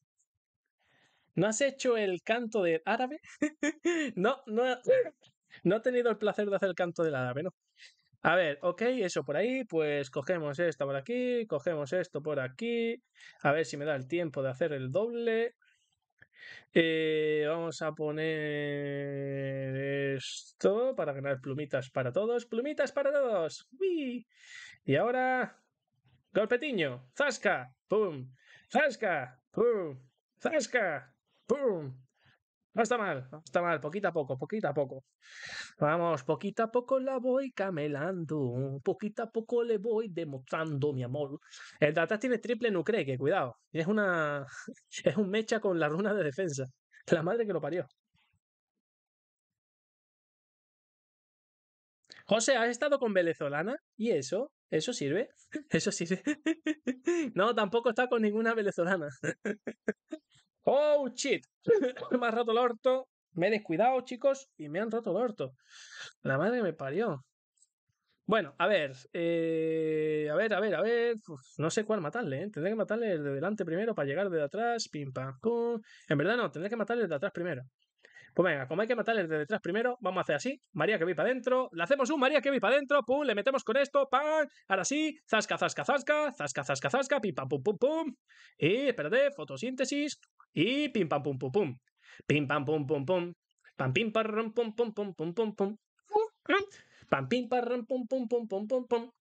¿No has hecho el canto del árabe? (laughs) no, no, no he tenido el placer de hacer el canto del árabe, ¿no? A ver, ok, eso por ahí, pues cogemos esto por aquí, cogemos esto por aquí, a ver si me da el tiempo de hacer el doble. Eh, vamos a poner esto para ganar plumitas para todos. ¡Plumitas para todos! Y ahora. Golpetiño. ¡Zasca! ¡Pum! ¡Zasca! ¡Pum! ¡Zasca! ¡Pum! No está mal, está mal, poquito a poco, poquito a poco. Vamos, poquito a poco la voy camelando, poquito a poco le voy demostrando mi amor. El Data tiene triple que cuidado. Es una. (laughs) Es un mecha con la runa de defensa. La madre que lo parió. José, ¿has estado con venezolana? ¿Y eso? ¿Eso sirve? (laughs) ¿Eso sirve? (laughs) no, tampoco está con ninguna venezolana. ¡Oh, shit! (laughs) me ha roto el orto. Me he descuidado, chicos, y me han roto el orto. La madre me parió. Bueno, a ver, eh, a ver, a ver, a ver, no sé cuál matarle, ¿eh? Tendré que matarle de delante primero para llegar de atrás, pim pam pum. En verdad no, tendré que matarle de atrás primero. Pues venga, como hay que matarle de detrás primero, vamos a hacer así, María que vi para adentro, le hacemos un María que vi para adentro, pum, le metemos con esto, pam, ahora sí, zasca, zasca, zasca, zasca, zasca, zasca, pim pam pum pum pum. Y espérate, fotosíntesis, y pim pam pum pum pum. Pim pam pum pum pum. Pam pim parram pum pum pum pum pum pum. Pam pim parram pum pum pum pum pum pum.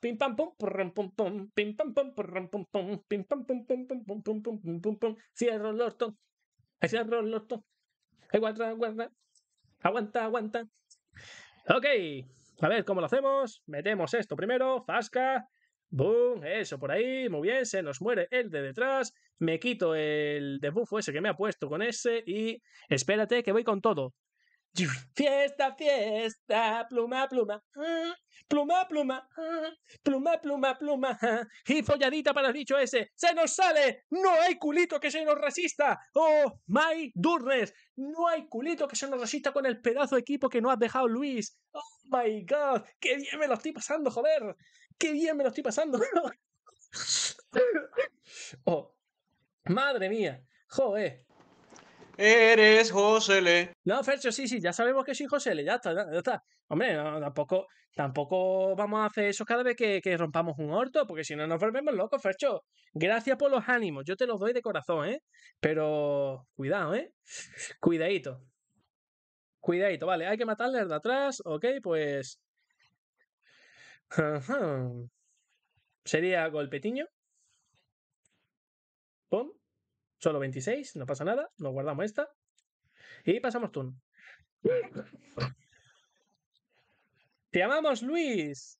Pim pam pum pum pum pum. Pim pam pum pum pum pum. Pim pam pum pum pum pum pum pum pum pum pum. Cierro el orto. Cierro el orto. Aguanta, aguanta. Aguanta, aguanta. Ok. A ver cómo lo hacemos. Metemos esto primero. Fasca. Boom, eso por ahí, muy bien, se nos muere el de detrás, me quito el debuffo ese que me ha puesto con ese y espérate que voy con todo. Fiesta, fiesta, pluma, pluma, ah, ah, pluma, pluma, pluma, pluma, ah, pluma, y folladita para el dicho ese. ¡Se nos sale! ¡No hay culito que se nos resista! ¡Oh, my durnes! ¡No hay culito que se nos resista con el pedazo de equipo que no has dejado, Luis! ¡Oh, my God! ¡Qué bien me lo estoy pasando, joder! ¡Qué bien me lo estoy pasando! (laughs) ¡Oh, madre mía! ¡Joder! eres Josele. No, Fercho, sí, sí, ya sabemos que soy Josele, ya está, ya, está. Hombre, tampoco, tampoco vamos a hacer eso cada vez que, que rompamos un orto, porque si no nos volvemos locos, Fercho. Gracias por los ánimos, yo te los doy de corazón, ¿eh? Pero cuidado, ¿eh? Cuidadito. Cuidadito, vale, hay que matarle de atrás, ok, pues... Sería golpetiño. Pum. Solo 26, no pasa nada. Nos guardamos esta. Y pasamos tú Te amamos Luis.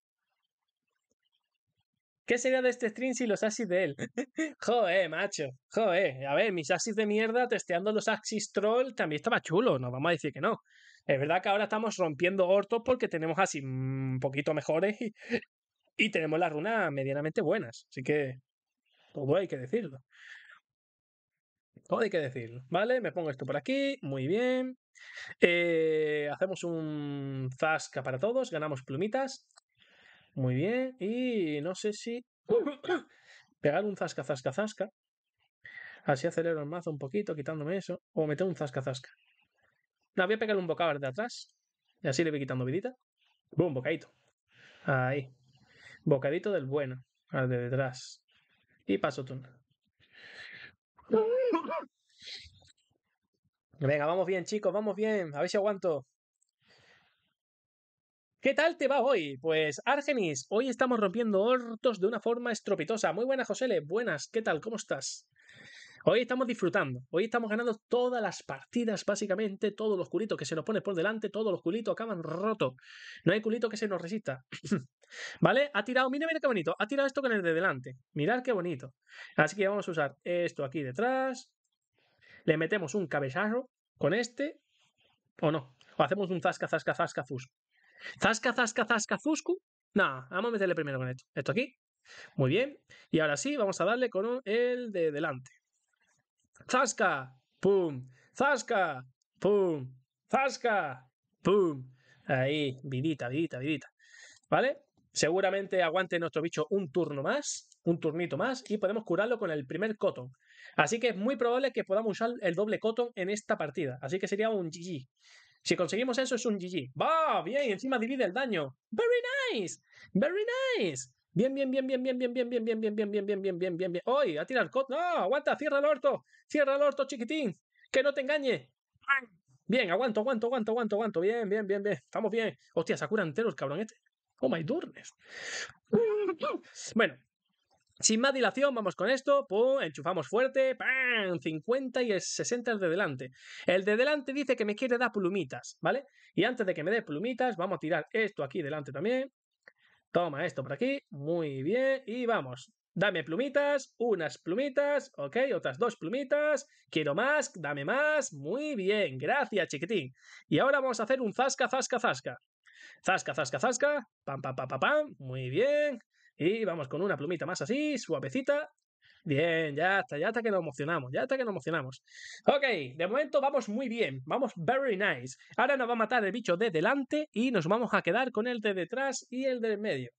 ¿Qué sería de este stream si los axis de él? (laughs) Joder, macho. Joder. A ver, mis axis de mierda testeando los axis troll también estaba chulo. No vamos a decir que no. Es verdad que ahora estamos rompiendo hortos porque tenemos así un mm, poquito mejores y, y tenemos las runas medianamente buenas. Así que todo pues hay que decirlo hay que decir ¿vale? Me pongo esto por aquí, muy bien. Eh, hacemos un zasca para todos, ganamos plumitas. Muy bien, y no sé si... (coughs) Pegar un zasca, zasca, zasca. Así acelero el mazo un poquito, quitándome eso. O meter un zasca, zasca. No, voy a pegarle un bocado de atrás. Y así le voy quitando vidita. Boom, bocadito. Ahí. Bocadito del bueno. Al de detrás. Y paso tú. Venga, vamos bien, chicos, vamos bien. A ver si aguanto. ¿Qué tal te va hoy? Pues Argenis, hoy estamos rompiendo hortos de una forma estropitosa. Muy buena, Josele. Buenas, ¿qué tal? ¿Cómo estás? Hoy estamos disfrutando, hoy estamos ganando todas las partidas, básicamente, todos los culitos que se nos ponen por delante, todos los culitos acaban rotos. No hay culito que se nos resista. (laughs) ¿Vale? Ha tirado, mira, mira qué bonito, ha tirado esto con el de delante. Mirad qué bonito. Así que vamos a usar esto aquí detrás. Le metemos un cabezazo con este, o no. O hacemos un zasca, zasca, zasca, fusco. Zasca, zasca, zasca, fusco. Nada. vamos a meterle primero con esto. Esto aquí. Muy bien. Y ahora sí, vamos a darle con el de delante. ¡Zasca! ¡Pum! ¡Zasca! ¡Pum! ¡Zasca! ¡Pum! Ahí, vidita, vidita, vidita. ¿Vale? Seguramente aguante nuestro bicho un turno más, un turnito más, y podemos curarlo con el primer Cotton. Así que es muy probable que podamos usar el doble Cotton en esta partida. Así que sería un GG. Si conseguimos eso, es un GG. ¡Va! ¡Bien! Encima divide el daño. ¡Very nice! ¡Very nice! Bien, bien, bien, bien, bien, bien, bien, bien, bien, bien, bien, bien, bien, bien, bien, bien, bien. ¡Hoy! ¡A tirar cot! ¡No! ¡Aguanta! ¡Cierra el orto! ¡Cierra el orto, chiquitín! ¡Que no te engañe! Bien, aguanto, aguanto, aguanto, aguanto, aguanto. Bien, bien, bien, bien. Estamos bien. Hostia, Sakura entero el cabrón este. Oh my turnes. Bueno, sin más dilación, vamos con esto. Pum, enchufamos fuerte. ¡Pam! 50 y el 60 el de delante. El de delante dice que me quiere dar plumitas, ¿vale? Y antes de que me dé plumitas, vamos a tirar esto aquí delante también. Toma esto por aquí, muy bien, y vamos. Dame plumitas, unas plumitas, ok, otras dos plumitas, quiero más, dame más, muy bien, gracias chiquitín. Y ahora vamos a hacer un zasca, zasca, zasca. Zasca, zasca, zasca, pam, pam, pam, pam, pam, muy bien. Y vamos con una plumita más así, suavecita, Bien, ya está, ya hasta que nos emocionamos, ya hasta que nos emocionamos. Ok, de momento vamos muy bien, vamos very nice. Ahora nos va a matar el bicho de delante y nos vamos a quedar con el de detrás y el del medio.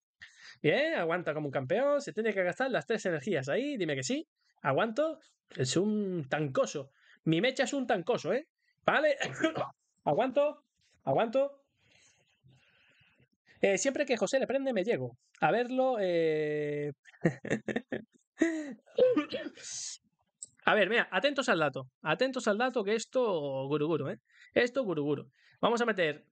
Bien, aguanta como un campeón, se tiene que gastar las tres energías ahí, dime que sí. Aguanto, es un tancoso. Mi mecha es un tancoso, ¿eh? Vale, (coughs) aguanto, aguanto. Eh, siempre que José le prende, me llego. A verlo, eh... (laughs) A ver, mira, atentos al dato. Atentos al dato que esto Guru, ¿eh? Esto guru Vamos a meter.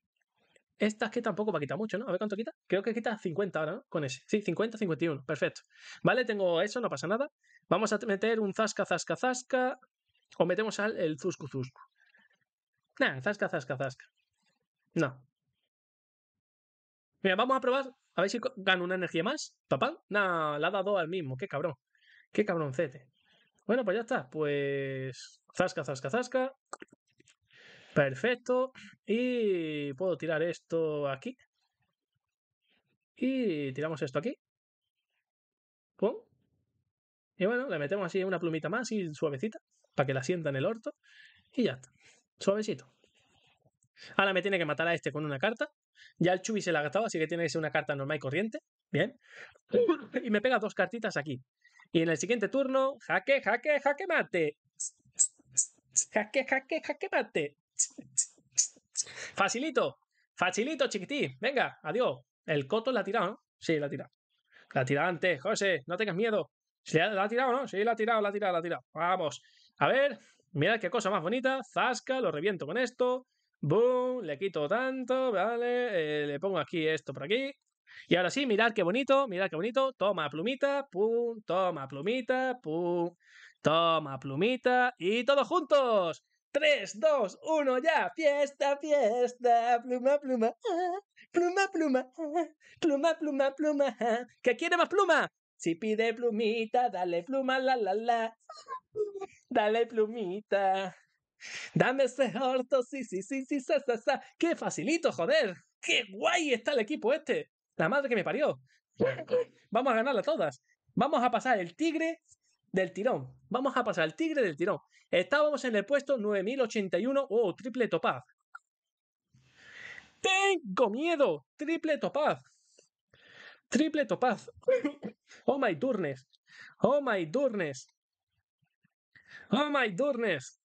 Estas que tampoco va a quitar mucho, ¿no? A ver cuánto quita. Creo que quita 50 ahora, ¿no? Con ese. Sí, 50, 51. Perfecto. Vale, tengo eso, no pasa nada. Vamos a meter un zasca, zasca, zasca. O metemos al el zusco zusco, Nah, zasca, zasca, zasca. No. Mira, vamos a probar. A ver si gano una energía más. Papá. Nada, la ha dado al mismo. Qué cabrón. Qué cabroncete. Bueno, pues ya está. Pues zasca, zasca, zasca. Perfecto. Y puedo tirar esto aquí. Y tiramos esto aquí. ¡Pum! Y bueno, le metemos así una plumita más y suavecita, para que la sienta en el orto. Y ya está. Suavecito. Ahora me tiene que matar a este con una carta. Ya el Chubi se la ha gastado, así que tiene que ser una carta normal y corriente. Bien. Y me pega dos cartitas aquí. Y en el siguiente turno, jaque, jaque, jaque mate. Jaque, jaque, jaque mate. Facilito, facilito, chiquití. Venga, adiós. El coto la ha tirado, ¿no? Sí, la ha tirado. La ha tirado antes, José, no tengas miedo. ¿La ha tirado, no? Sí, la ha tirado, la ha tirado, la ha tirado. Vamos. A ver, mirad qué cosa más bonita. Zasca, lo reviento con esto. Boom, le quito tanto, ¿vale? Eh, le pongo aquí esto por aquí. Y ahora sí, mirad qué bonito, mirad qué bonito. Toma plumita, pum, toma plumita, pum, toma plumita y todos juntos. 3, 2, 1, ya. Fiesta, fiesta, pluma, pluma, ah, ah, pluma, pluma, pluma, pluma, ah. pluma. ¿Qué quiere más pluma? Si pide plumita, dale pluma, la, la, la. Dale plumita. Dame ese orto, sí, sí, sí, sí, sa, sa, sa. ¡Qué facilito, joder! ¡Qué guay está el equipo este! La madre que me parió. Vamos a ganarla todas. Vamos a pasar el tigre del tirón. Vamos a pasar el tigre del tirón. Estábamos en el puesto 9081. Oh, triple topaz. Tengo miedo. Triple topaz. Triple topaz. Oh my Durnes. Oh my turnes. Oh my turnes.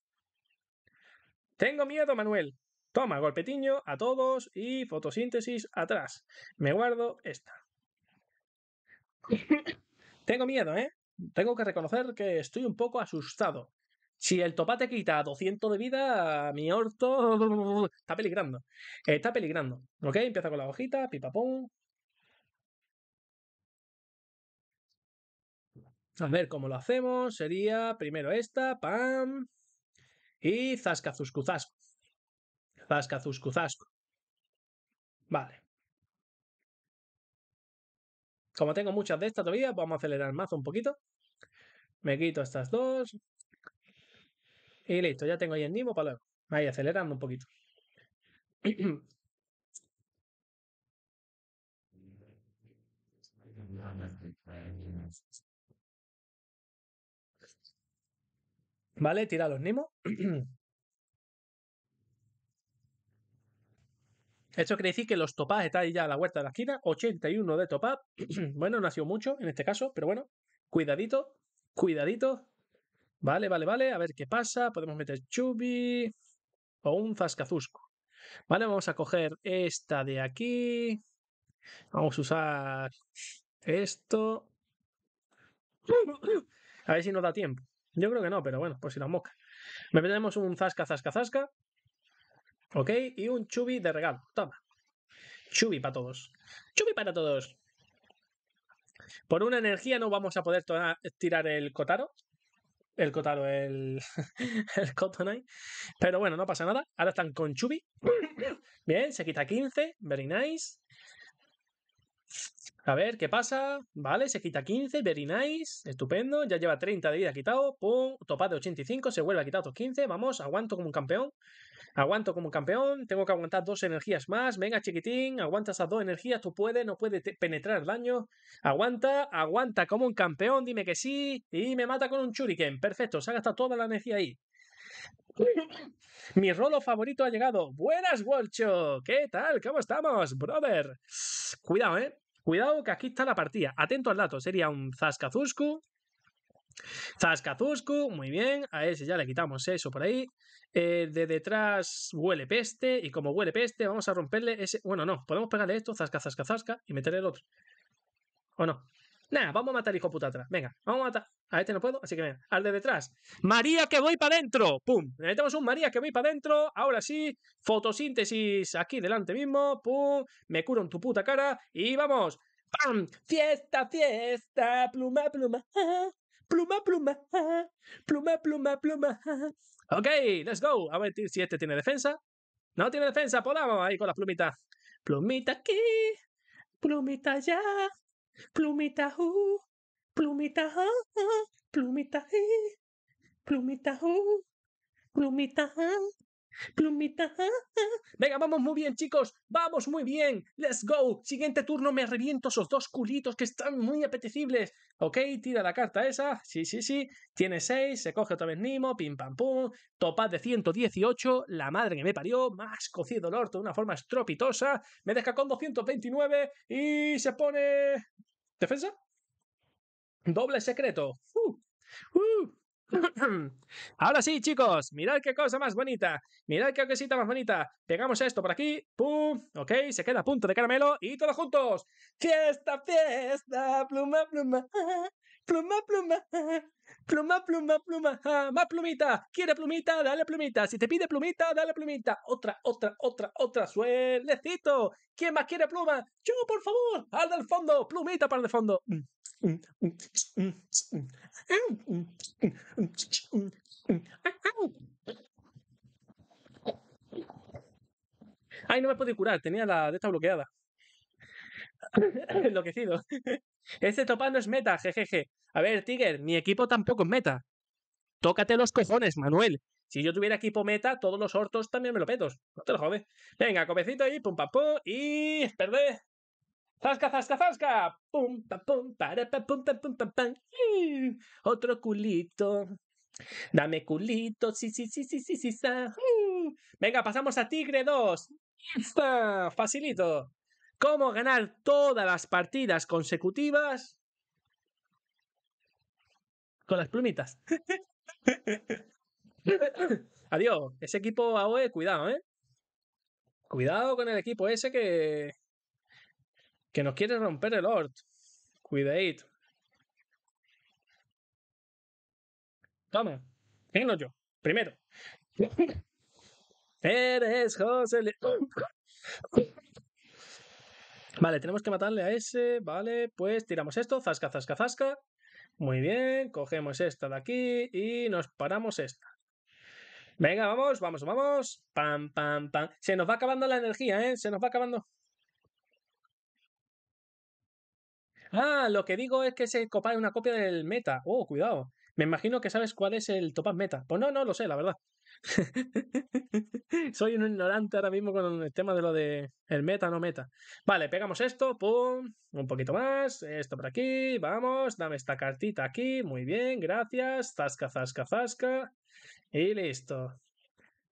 Tengo miedo, Manuel. Toma, golpetiño a todos y fotosíntesis atrás. Me guardo esta. Tengo miedo, ¿eh? Tengo que reconocer que estoy un poco asustado. Si el topate quita 200 de vida, mi orto (laughs) está peligrando. Está peligrando. ¿Ok? Empieza con la hojita, Pipapum. A ver cómo lo hacemos. Sería primero esta, pam. Y zasca, Zasca, Zasco. Vale. Como tengo muchas de estas todavía, vamos a acelerar el mazo un poquito. Me quito estas dos. Y listo, ya tengo ahí el Nimo para luego. Ahí, acelerando un poquito. (clears throat) Vale, tira los Nimo. (clears throat) Esto quiere decir que los topaz está ya a la huerta de la esquina, 81 de topaz. (clears throat) bueno, no ha sido mucho en este caso, pero bueno, cuidadito, cuidadito. Vale, vale, vale, a ver qué pasa. Podemos meter chubi o un Zascazusco. Vale, vamos a coger esta de aquí. Vamos a usar esto. A ver si nos da tiempo. Yo creo que no, pero bueno, por si la mosca. Me metemos un zasca, zasca, zasca. ¿Ok? Y un chubi de regalo. Toma. Chubi para todos. Chubi para todos. Por una energía no vamos a poder tirar el Kotaro. El Kotaro, el, (laughs) el Pero bueno, no pasa nada. Ahora están con Chubi. Bien, se quita 15. Very nice. A ver, ¿qué pasa? Vale, se quita 15, very nice, estupendo, ya lleva 30 de vida quitado, pum, Topaz de 85, se vuelve a quitar otros 15, vamos, aguanto como un campeón, Aguanto como campeón, tengo que aguantar dos energías más. Venga, chiquitín, aguanta esas dos energías, tú puedes, no puedes penetrar daño. Aguanta, aguanta como un campeón, dime que sí. Y me mata con un churiken Perfecto, se ha gastado toda la energía ahí. Mi rolo favorito ha llegado. Buenas, Wolcho. ¿Qué tal? ¿Cómo estamos, brother? Cuidado, ¿eh? Cuidado que aquí está la partida. Atento al dato. Sería un Zaskazusku, Zaskazusku, muy bien. A ese ya le quitamos eso por ahí. Eh, de detrás huele peste. Y como huele peste, vamos a romperle ese. Bueno, no, podemos pegarle esto, zasca, zasca, zasca, y meterle el otro. ¿O no? Nada, vamos a matar hijo puta atrás. Venga, vamos a matar. A este no puedo, así que venga, al de detrás. María que voy para adentro. ¡Pum! metemos un María que voy para adentro. Ahora sí, fotosíntesis aquí delante mismo. ¡Pum! Me curo en tu puta cara. Y vamos. ¡Pam! Fiesta, fiesta, pluma, pluma. Pluma, pluma, pluma, pluma, pluma. Ok, let's go. A ver si este tiene defensa. No tiene defensa, podamos pues ahí con la plumita. Plumita aquí, plumita allá, plumita ju plumita ah, plumita plumita ju plumita Plumita. Ah, ah. Venga, vamos muy bien, chicos. Vamos muy bien. Let's go. Siguiente turno me reviento esos dos culitos que están muy apetecibles. Ok, tira la carta esa. Sí, sí, sí. Tiene 6. Se coge otra vez Nimo. Pim, pam, pum. Topaz de 118. La madre que me parió. Más cocido el orto de una forma estropitosa. Me deja con 229. Y se pone... ¿Defensa? Doble secreto. Uh. Uh. (clears throat) Ahora sí, chicos, mirad qué cosa más bonita, mirad qué cosita más bonita. Pegamos esto por aquí, pum, ok, se queda punto de caramelo y todos juntos. Fiesta, fiesta, pluma, pluma, pluma, pluma, pluma, pluma, pluma, más plumita, quiere plumita, dale plumita, si te pide plumita, dale plumita, otra, otra, otra, otra, suelecito, ¿quién más quiere pluma? Yo, por favor, al del fondo, plumita para el de fondo. Mm, mm, mm, Ay, no me he podido curar, tenía la de esta bloqueada. (laughs) Enloquecido. (laughs) Ese no es meta, jejeje. A ver, Tiger, mi equipo tampoco es meta. Tócate los cojones, Manuel. Si yo tuviera equipo meta, todos los hortos también me lo petos. No te lo jodes. Venga, comecito ahí, pum pam pum y perdé. ¡Zasca, zasca, zasca! ¡Pum, pam, pum, para, pam, pum, pam, pum, pam, pam! Otro culito. Dame culito, sí, sí, sí, sí, sí, sí, Venga, pasamos a Tigre 2. Facilito. ¿Cómo ganar todas las partidas consecutivas con las plumitas. (laughs) Adiós. Ese equipo AOE, cuidado, ¿eh? Cuidado con el equipo ese que. que nos quiere romper el Ort. Cuidadito. Toma. Vengo yo. Primero. (laughs) Eres José. vale, tenemos que matarle a ese. Vale, pues tiramos esto. Zasca, zasca, zasca. Muy bien, cogemos esta de aquí y nos paramos esta. Venga, vamos, vamos, vamos. Pam, pam, pam. Se nos va acabando la energía, ¿eh? Se nos va acabando. Ah, lo que digo es que se copa una copia del meta. Oh, cuidado. Me imagino que sabes cuál es el Topaz Meta. Pues no, no lo sé, la verdad. (laughs) Soy un ignorante ahora mismo con el tema de lo de el meta, no meta. Vale, pegamos esto, pum, un poquito más, esto por aquí, vamos, dame esta cartita aquí, muy bien, gracias, zasca, zasca, zasca, y listo.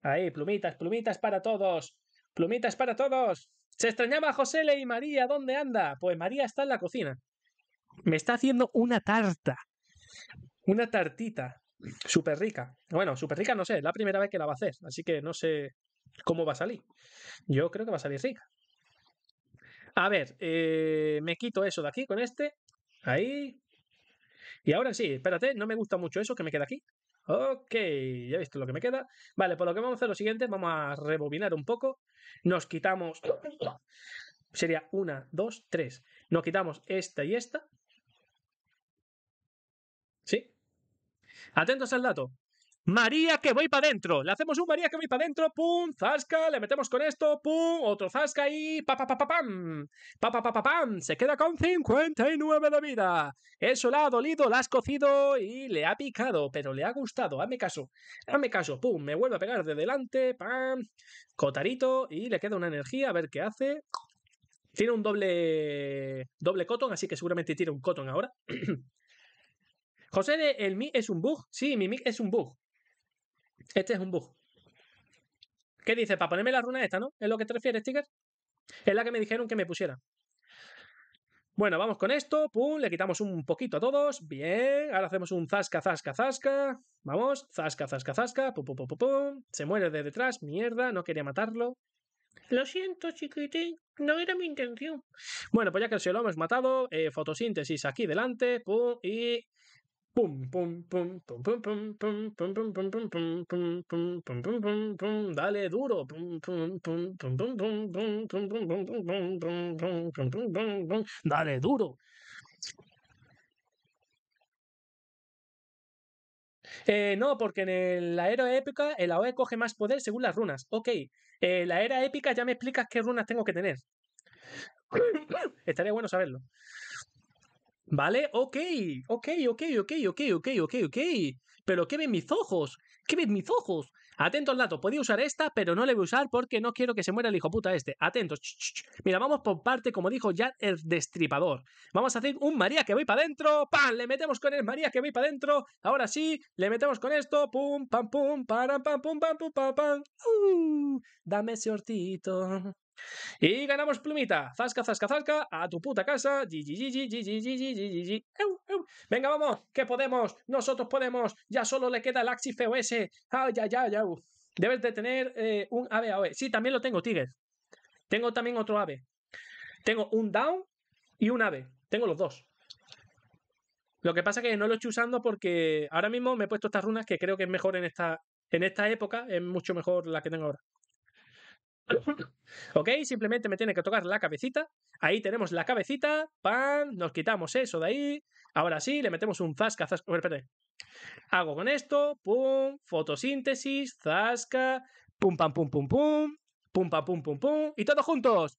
Ahí, plumitas, plumitas para todos, plumitas para todos. Se extrañaba José y María, ¿dónde anda? Pues María está en la cocina. Me está haciendo una tarta. Una tartita súper rica. Bueno, súper rica no sé, es la primera vez que la va a hacer, así que no sé cómo va a salir. Yo creo que va a salir rica. A ver, eh, me quito eso de aquí con este. Ahí. Y ahora sí, espérate, no me gusta mucho eso que me queda aquí. Ok, ya he visto lo que me queda. Vale, por lo que vamos a hacer lo siguiente, vamos a rebobinar un poco. Nos quitamos... Sería una, dos, tres. Nos quitamos esta y esta. Atentos al dato. María que voy para adentro. Le hacemos un María que voy para adentro. Pum, zasca, le metemos con esto. Pum, otro zasca y pa pa pa pam. Pa pa pa pam. Se queda con 59 de vida. Eso le ha dolido, la has cocido y le ha picado, pero le ha gustado. Hazme caso. Hazme caso. Pum, me vuelve a pegar de delante. Pam. Cotarito y le queda una energía. A ver qué hace. Tiene un doble doble cotón, así que seguramente tira un cotón ahora. (clears throat) José el Mi es un bug. Sí, mi mic es un bug. Este es un bug. ¿Qué dice? Para ponerme la runa esta, ¿no? ¿Es lo que te refieres, Tigger? Es la que me dijeron que me pusiera. Bueno, vamos con esto. Pum, le quitamos un poquito a todos. Bien. Ahora hacemos un zasca, zasca, zasca. Vamos. Zasca, zasca, zasca. Pum, pum, pum, pum, Se muere de detrás. Mierda, no quería matarlo. Lo siento, chiquitín. No era mi intención. Bueno, pues ya que se lo hemos matado, eh, fotosíntesis aquí delante, pum, y dale duro. dale duro. no, porque en la era épica el AOE coge más poder según las runas. Ok, en la era épica ya me explicas qué runas tengo que tener. Estaría bueno saberlo. ¿Vale? Ok, ok, ok, ok, ok, ok, ok, ok. Pero ¿qué ven mis ojos? ¿Qué ven mis ojos? Atentos, dato Podía usar esta, pero no le voy a usar porque no quiero que se muera el hijo puta este. Atentos. Mira, vamos por parte, como dijo ya el destripador. Vamos a hacer un María que voy para adentro. ¡Pam! Le metemos con el María que voy para adentro. Ahora sí, le metemos con esto. ¡Pum, pam, pum, param, pam, pum, pam, pum, pam, pam! ¡Uh! Dame ese hortito. Y ganamos plumita. Zasca, zasca, zasca. A tu puta casa. Venga, vamos. Que podemos. Nosotros podemos. Ya solo le queda el Axis FOS. ya, ya, ya. Debes de tener eh, un ave Sí, también lo tengo, Tiger. Tengo también otro ave. Tengo un down y un ave. Tengo los dos. Lo que pasa es que no lo estoy usando porque ahora mismo me he puesto estas runas que creo que es mejor en esta, en esta época. Es mucho mejor la que tengo ahora ok, simplemente me tiene que tocar la cabecita. Ahí tenemos la cabecita. Pam, nos quitamos eso de ahí. Ahora sí, le metemos un zasca, zasca. Hago con esto, pum, fotosíntesis, zasca, pum, pam, pum, pum, pum, pum, pam, pum, pum, pum, y todos juntos.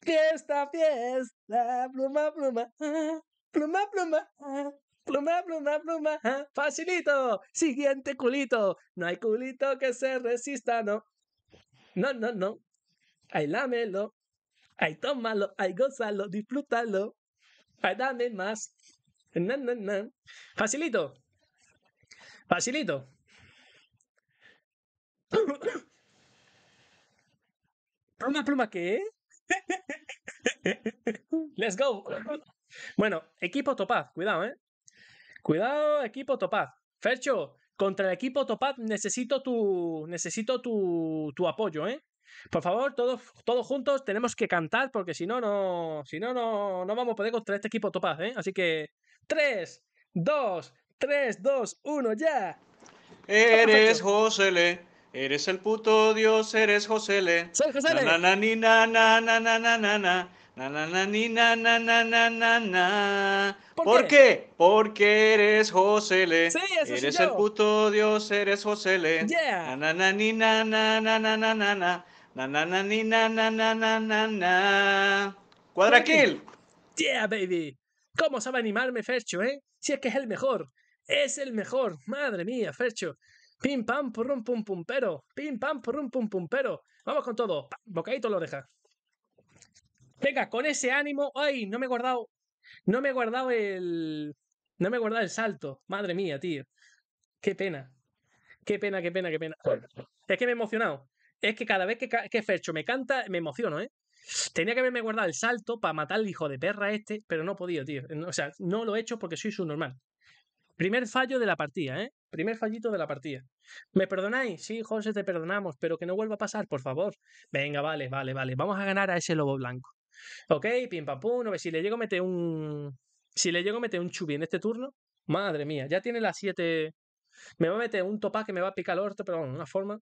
Fiesta, fiesta, pluma, pluma, pluma, pluma, pluma, pluma, pluma, facilito, siguiente culito, no hay culito que se resista, no. No, no, no. Ay, lámelo. Ay, tómalo. Ay, gozalo, Disfrútalo. Ay, dame más. Facilito. Facilito. pluma, (coughs) pluma, ¿qué? (laughs) Let's go. Bueno, equipo topaz, cuidado, ¿eh? Cuidado, equipo topaz. Fercho, contra el equipo Topaz necesito tu, necesito tu, tu apoyo, ¿eh? Por favor, todos, todos juntos tenemos que cantar porque si no, no, si no, no, no vamos a poder contra este equipo Topaz, ¿eh? Así que 3, 2, 3, 2, 1, ya. Eres Josele, eres el puto dios, eres Josele. Soy Josele. Na, na, na, ni, na, na, na, na, na, na. Na, na, na, ni, na, na, na, na, na, ¿Por, ¿Por qué? Porque eres Josele. Sí, eso Eres el puto Dios, eres Josele. Yeah. Na, na, na, ni, na, na, na, na, na, na, na. Na, na, ni, na, na, na, na, na, na. Cuadraquil. Yeah, baby. ¿Cómo sabe animarme, Fercho, eh? Si es que es el mejor. Es el mejor. Madre mía, Fercho. Pim pam, porrum pum pum pero Pim pam, porrum pum pumpero. Vamos con todo. Bocadito lo deja. Venga, con ese ánimo. ¡Ay! No me he guardado. No me he guardado el. No me he guardado el salto. Madre mía, tío. Qué pena. Qué pena, qué pena, qué pena. Es que me he emocionado. Es que cada vez que, que fecho me canta, me emociono, ¿eh? Tenía que haberme guardado el salto para matar al hijo de perra este, pero no he podido, tío. O sea, no lo he hecho porque soy subnormal. Primer fallo de la partida, ¿eh? Primer fallito de la partida. ¿Me perdonáis? Sí, José, te perdonamos, pero que no vuelva a pasar, por favor. Venga, vale, vale, vale. Vamos a ganar a ese lobo blanco. Ok, pim pam pum, a ver si le llego a meter un. Si le llego a meter un chubi en este turno, madre mía, ya tiene las 7. Me va a meter un topa que me va a picar el orto, pero bueno, una forma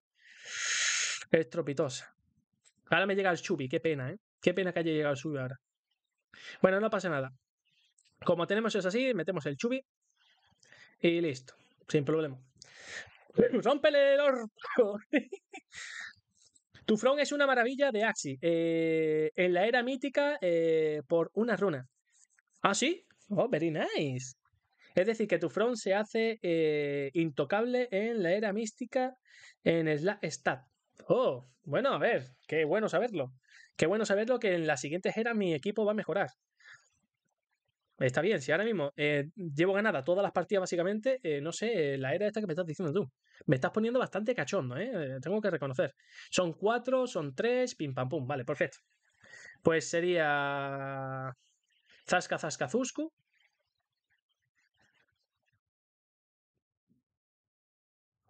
estropitosa. Ahora me llega el chubi, qué pena, ¿eh? Qué pena que haya llegado el chubi ahora. Bueno, no pasa nada. Como tenemos eso así, metemos el chubi y listo, sin problema. ¡Rómpele el orto! (laughs) Tufron es una maravilla de Axi. Eh, en la era mítica eh, por una runa. Ah, sí. Oh, very nice. Es decir, que Tufron se hace eh, intocable en la era mística en Stat. Oh, bueno, a ver, qué bueno saberlo. Qué bueno saberlo que en las siguientes eras mi equipo va a mejorar. Está bien, si ahora mismo eh, llevo ganada todas las partidas básicamente, eh, no sé, eh, la era esta que me estás diciendo tú. Me estás poniendo bastante cachondo, ¿eh? Tengo que reconocer. Son cuatro, son tres, pim pam pum, vale, perfecto. Pues sería... Zasca, zasca, Zusku.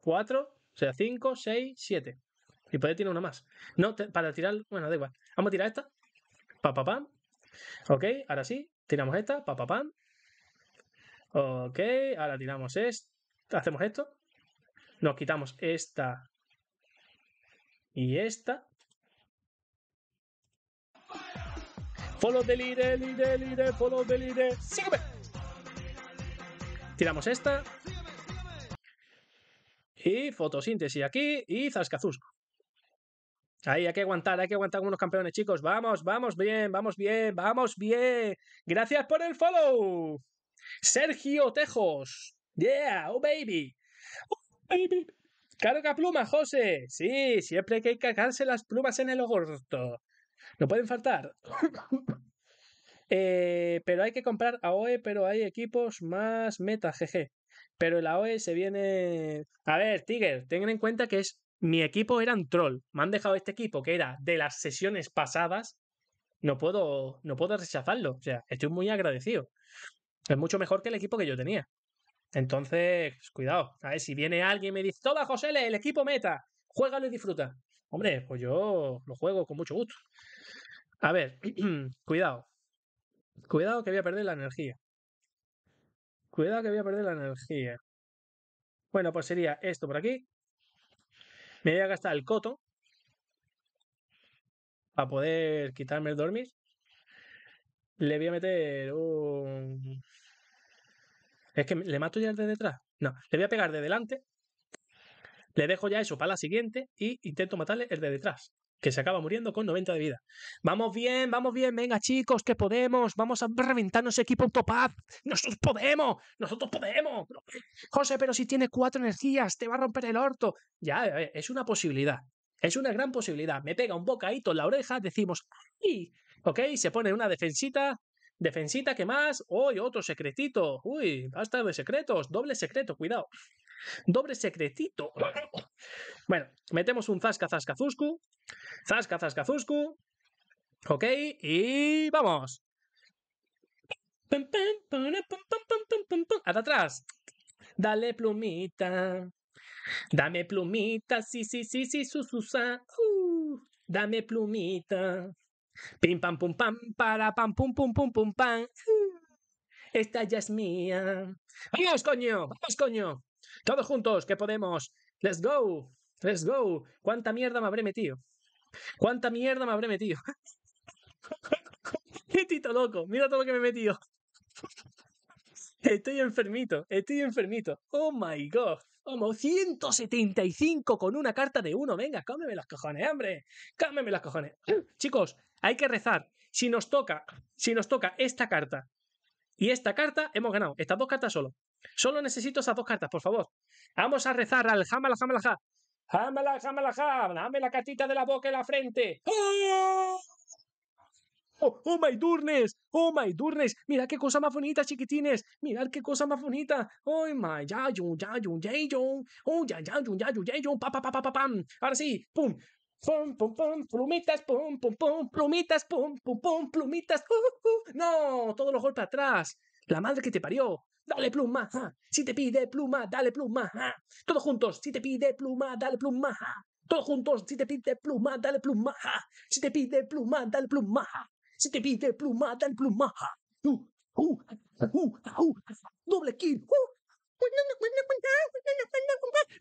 Cuatro, o sea, cinco, seis, siete. Y puede tirar una más. No, para tirar, bueno, da igual. Vamos a tirar esta. Pa, pa, Ok, ahora sí. Tiramos esta, pa, pa, Ok, ahora tiramos esto. Hacemos esto. Nos quitamos esta y esta. Follow the leader, leader, leader, follow the leader. ¡Sígueme! Tiramos esta. Y fotosíntesis aquí y zascazusco. Ahí, hay que aguantar, hay que aguantar algunos unos campeones, chicos. Vamos, vamos bien, vamos bien, vamos bien. Gracias por el follow. Sergio Tejos. Yeah, oh baby. Oh, baby. Carga pluma, José. Sí, siempre hay que cagarse las plumas en el orto. No pueden faltar. (laughs) Eh, pero hay que comprar AOE, pero hay equipos más meta, jeje. Pero el AOE se viene. A ver, Tiger, tengan en cuenta que es mi equipo era un troll. Me han dejado este equipo que era de las sesiones pasadas. No puedo, no puedo rechazarlo. O sea, estoy muy agradecido. Es mucho mejor que el equipo que yo tenía. Entonces, cuidado. A ver, si viene alguien y me dice, toma, José, el equipo meta. Juégalo y disfruta. Hombre, pues yo lo juego con mucho gusto. A ver, (clears throat) cuidado. Cuidado que voy a perder la energía. Cuidado que voy a perder la energía. Bueno, pues sería esto por aquí. Me voy a gastar el coto para poder quitarme el dormir. Le voy a meter un... Es que le mato ya el de detrás. No, le voy a pegar de delante. Le dejo ya eso para la siguiente y intento matarle el de detrás que se acaba muriendo con 90 de vida. Vamos bien, vamos bien, venga chicos, que podemos, vamos a reventarnos equipo topaz Nosotros podemos, nosotros podemos. José, pero si tiene cuatro energías, te va a romper el orto. Ya, es una posibilidad. Es una gran posibilidad. Me pega un bocadito en la oreja, decimos, ¡ay! Ok, se pone una defensita. Defensita, ¿qué más? hoy otro secretito! ¡Uy! Basta de secretos, doble secreto, cuidado. Doble secretito. Bueno, metemos un zasca, zasca, zuscu. Zasca, zasca, zuscu. Ok, y vamos. Hasta atrás. Dale plumita. Dame plumita, sí, sí, sí, sí, sususa. Uh, dame plumita. Pim pam pum pam, para pam pum pum pum pum pam. esta ya es mía. Vamos, coño, vamos, coño. Todos juntos, que podemos. Let's go. Let's go. ¿Cuánta mierda me habré metido? ¿Cuánta mierda me habré metido? (laughs) ¡Qué tito loco! Mira todo lo que me he metido. Estoy enfermito, estoy enfermito. Oh my god. Como 175 con una carta de uno. Venga, cómeme los cojones, hombre. Cómeme los cojones. Chicos, hay que rezar. Si nos toca, si nos toca esta carta y esta carta, hemos ganado. Estas dos cartas solo. Solo necesito esas dos cartas, por favor. Vamos a rezar al jamala, jamalaja. Jamala, jamalaja. Dame la cartita de la boca y la frente. ¡Ah! ¡Oh! Oh, my durnes, oh my durnes, mirad qué cosa más bonita, chiquitines, mirad qué cosa más bonita. Oh my yayun, yayun, yayun, oh yayun, yayun, yayun, pa pa pa pa pa pam. Ahora sí, pum. Pum, pum, pum, plumitas, pum, pum, pum, plumitas, pum, pum, pum, plumitas. Uh, uh. uh. No, todos los golpes atrás. La madre que te parió. Dale pluma. Si te pide pluma, dale pluma. Todos juntos. Si te pide pluma, dale pluma. Todos juntos. Si te pide pluma, dale pluma. Si te pide pluma, dale pluma. Si te pide pluma, dale pluma. Uh, uh, uh, Doble kill.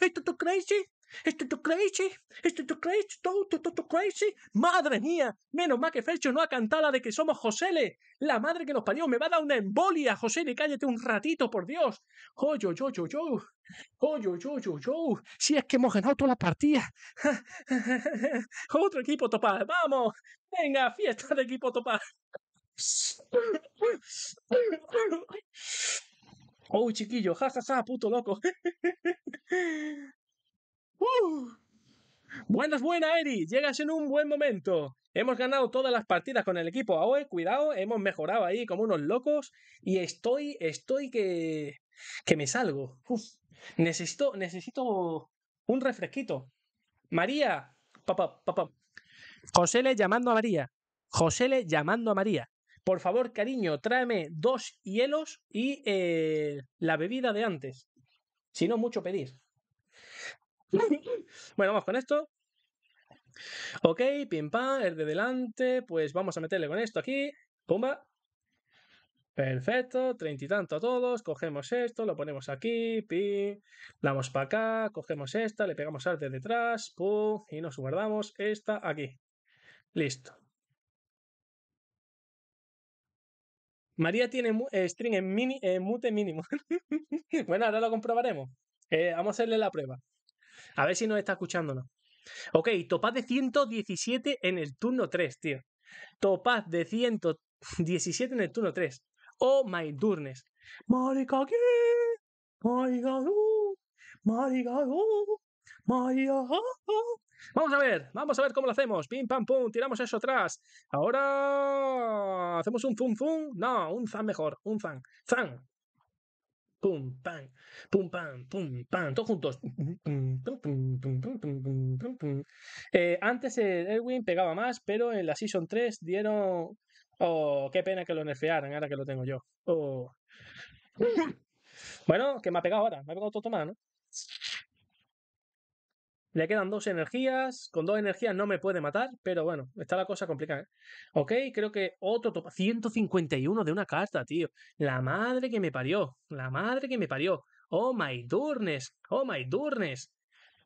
Esto es crazy. Esto es crazy, esto es crazy, Madre mía, menos mal que Felcho no ha cantado la de que somos Josele. La madre que nos parió me va a dar una embolia, Josele, cállate un ratito, por Dios. Joyo, yo, yo, yo. Oyo, yo, yo, yo. Si es que hemos ganado todas la partidas. (laughs) Otro equipo Topal, vamos. Venga, fiesta de equipo topaz. Oh, (laughs) chiquillo, jajaja, ja, ja, puto loco. (laughs) Uh. Buenas, buenas, Eri. Llegas en un buen momento. Hemos ganado todas las partidas con el equipo AOE, cuidado, hemos mejorado ahí como unos locos y estoy, estoy que, que me salgo. necesito, necesito un refresquito. María, papá, papá. José le llamando a María. José le llamando a María. Por favor, cariño, tráeme dos hielos y eh, la bebida de antes. Si no, mucho pedir. (laughs) bueno, vamos con esto. Ok, pim pam, el de delante, pues vamos a meterle con esto aquí. Pumba. Perfecto, treinta y tanto a todos, cogemos esto, lo ponemos aquí, pim, damos para acá, cogemos esta, le pegamos al de detrás, pum, y nos guardamos esta aquí. Listo. María tiene eh, string en, mini, en mute mínimo. (laughs) bueno, ahora lo comprobaremos. Eh, vamos a hacerle la prueba. A ver si nos está escuchando o no. Ok, Topaz de 117 en el turno 3, tío. Topaz de 117 en el turno 3. Oh my durnes. Marica aquí. Vamos a ver, vamos a ver cómo lo hacemos. Pim, pam, pum, tiramos eso atrás. Ahora hacemos un zum, zum. No, un zan mejor, un zan. Zan, pum, pam, pum, pam, pum, pam, todos juntos. Eh, antes Erwin pegaba más, pero en la Season 3 dieron... Oh, qué pena que lo nerfearan, ahora que lo tengo yo. Oh. (laughs) Bueno, que me ha pegado ahora, me ha pegado todo más, ¿no? Le quedan dos energías. Con dos energías no me puede matar, pero bueno, está la cosa complicada. ¿eh? Ok, creo que otro top. 151 de una carta, tío. La madre que me parió. La madre que me parió. Oh my durnes. Oh my durnes.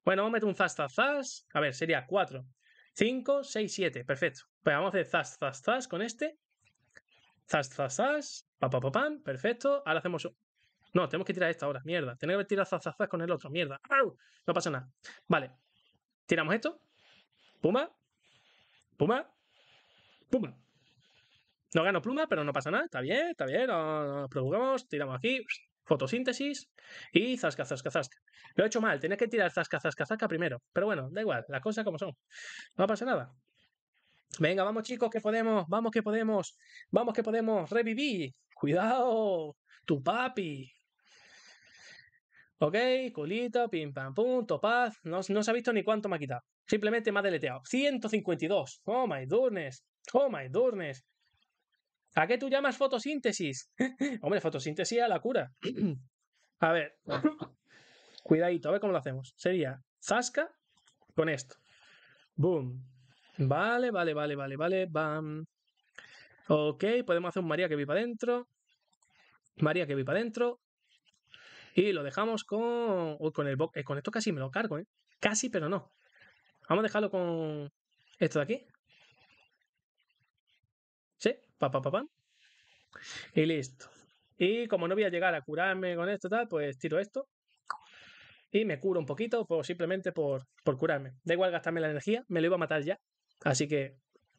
Bueno, vamos a meter un zas, zas, zas. A ver, sería 4, 5, 6, 7. Perfecto. Pues vamos a hacer zas, zas, zas con este. Zas, zas, zas. Perfecto. Ahora hacemos no, tenemos que tirar esta ahora, mierda. Tenemos que tirar zazazaz con el otro, mierda. ¡Au! No pasa nada. Vale. Tiramos esto. Puma. Puma. Puma. No gano pluma, pero no pasa nada. Está bien, está bien. Nos, tiramos aquí. Fotosíntesis y zasca, zasca, zasca. Lo he hecho mal, tenía que tirar zasca, zasca, zasca primero. Pero bueno, da igual, las cosas como son. No pasa nada. Venga, vamos chicos, que podemos, vamos que podemos, vamos que podemos revivir. Cuidado, tu papi. Ok, culito, pim pam pum, topaz. No, se ha visto ni cuánto me ha quitado. Simplemente me ha deleteado. 152. Oh my goodness. Oh my goodness. ¿A qué tú llamas fotosíntesis? (laughs) Hombre, fotosíntesis a la cura. (clears throat) a ver. (clears throat) Cuidadito, a ver cómo lo hacemos. Sería zasca con esto. Boom. Vale, vale, vale, vale, vale. Bam. Ok, podemos hacer un María que vi para adentro. María que vi para adentro. Y lo dejamos con, con el eh, Con esto casi me lo cargo, ¿eh? Casi, pero no. Vamos a dejarlo con esto de aquí. Sí, pa, pa, Y listo. Y como no voy a llegar a curarme con esto tal, pues tiro esto. Y me curo un poquito, pues, por, simplemente por, curarme. Da igual gastarme la energía, me lo iba a matar ya. Así que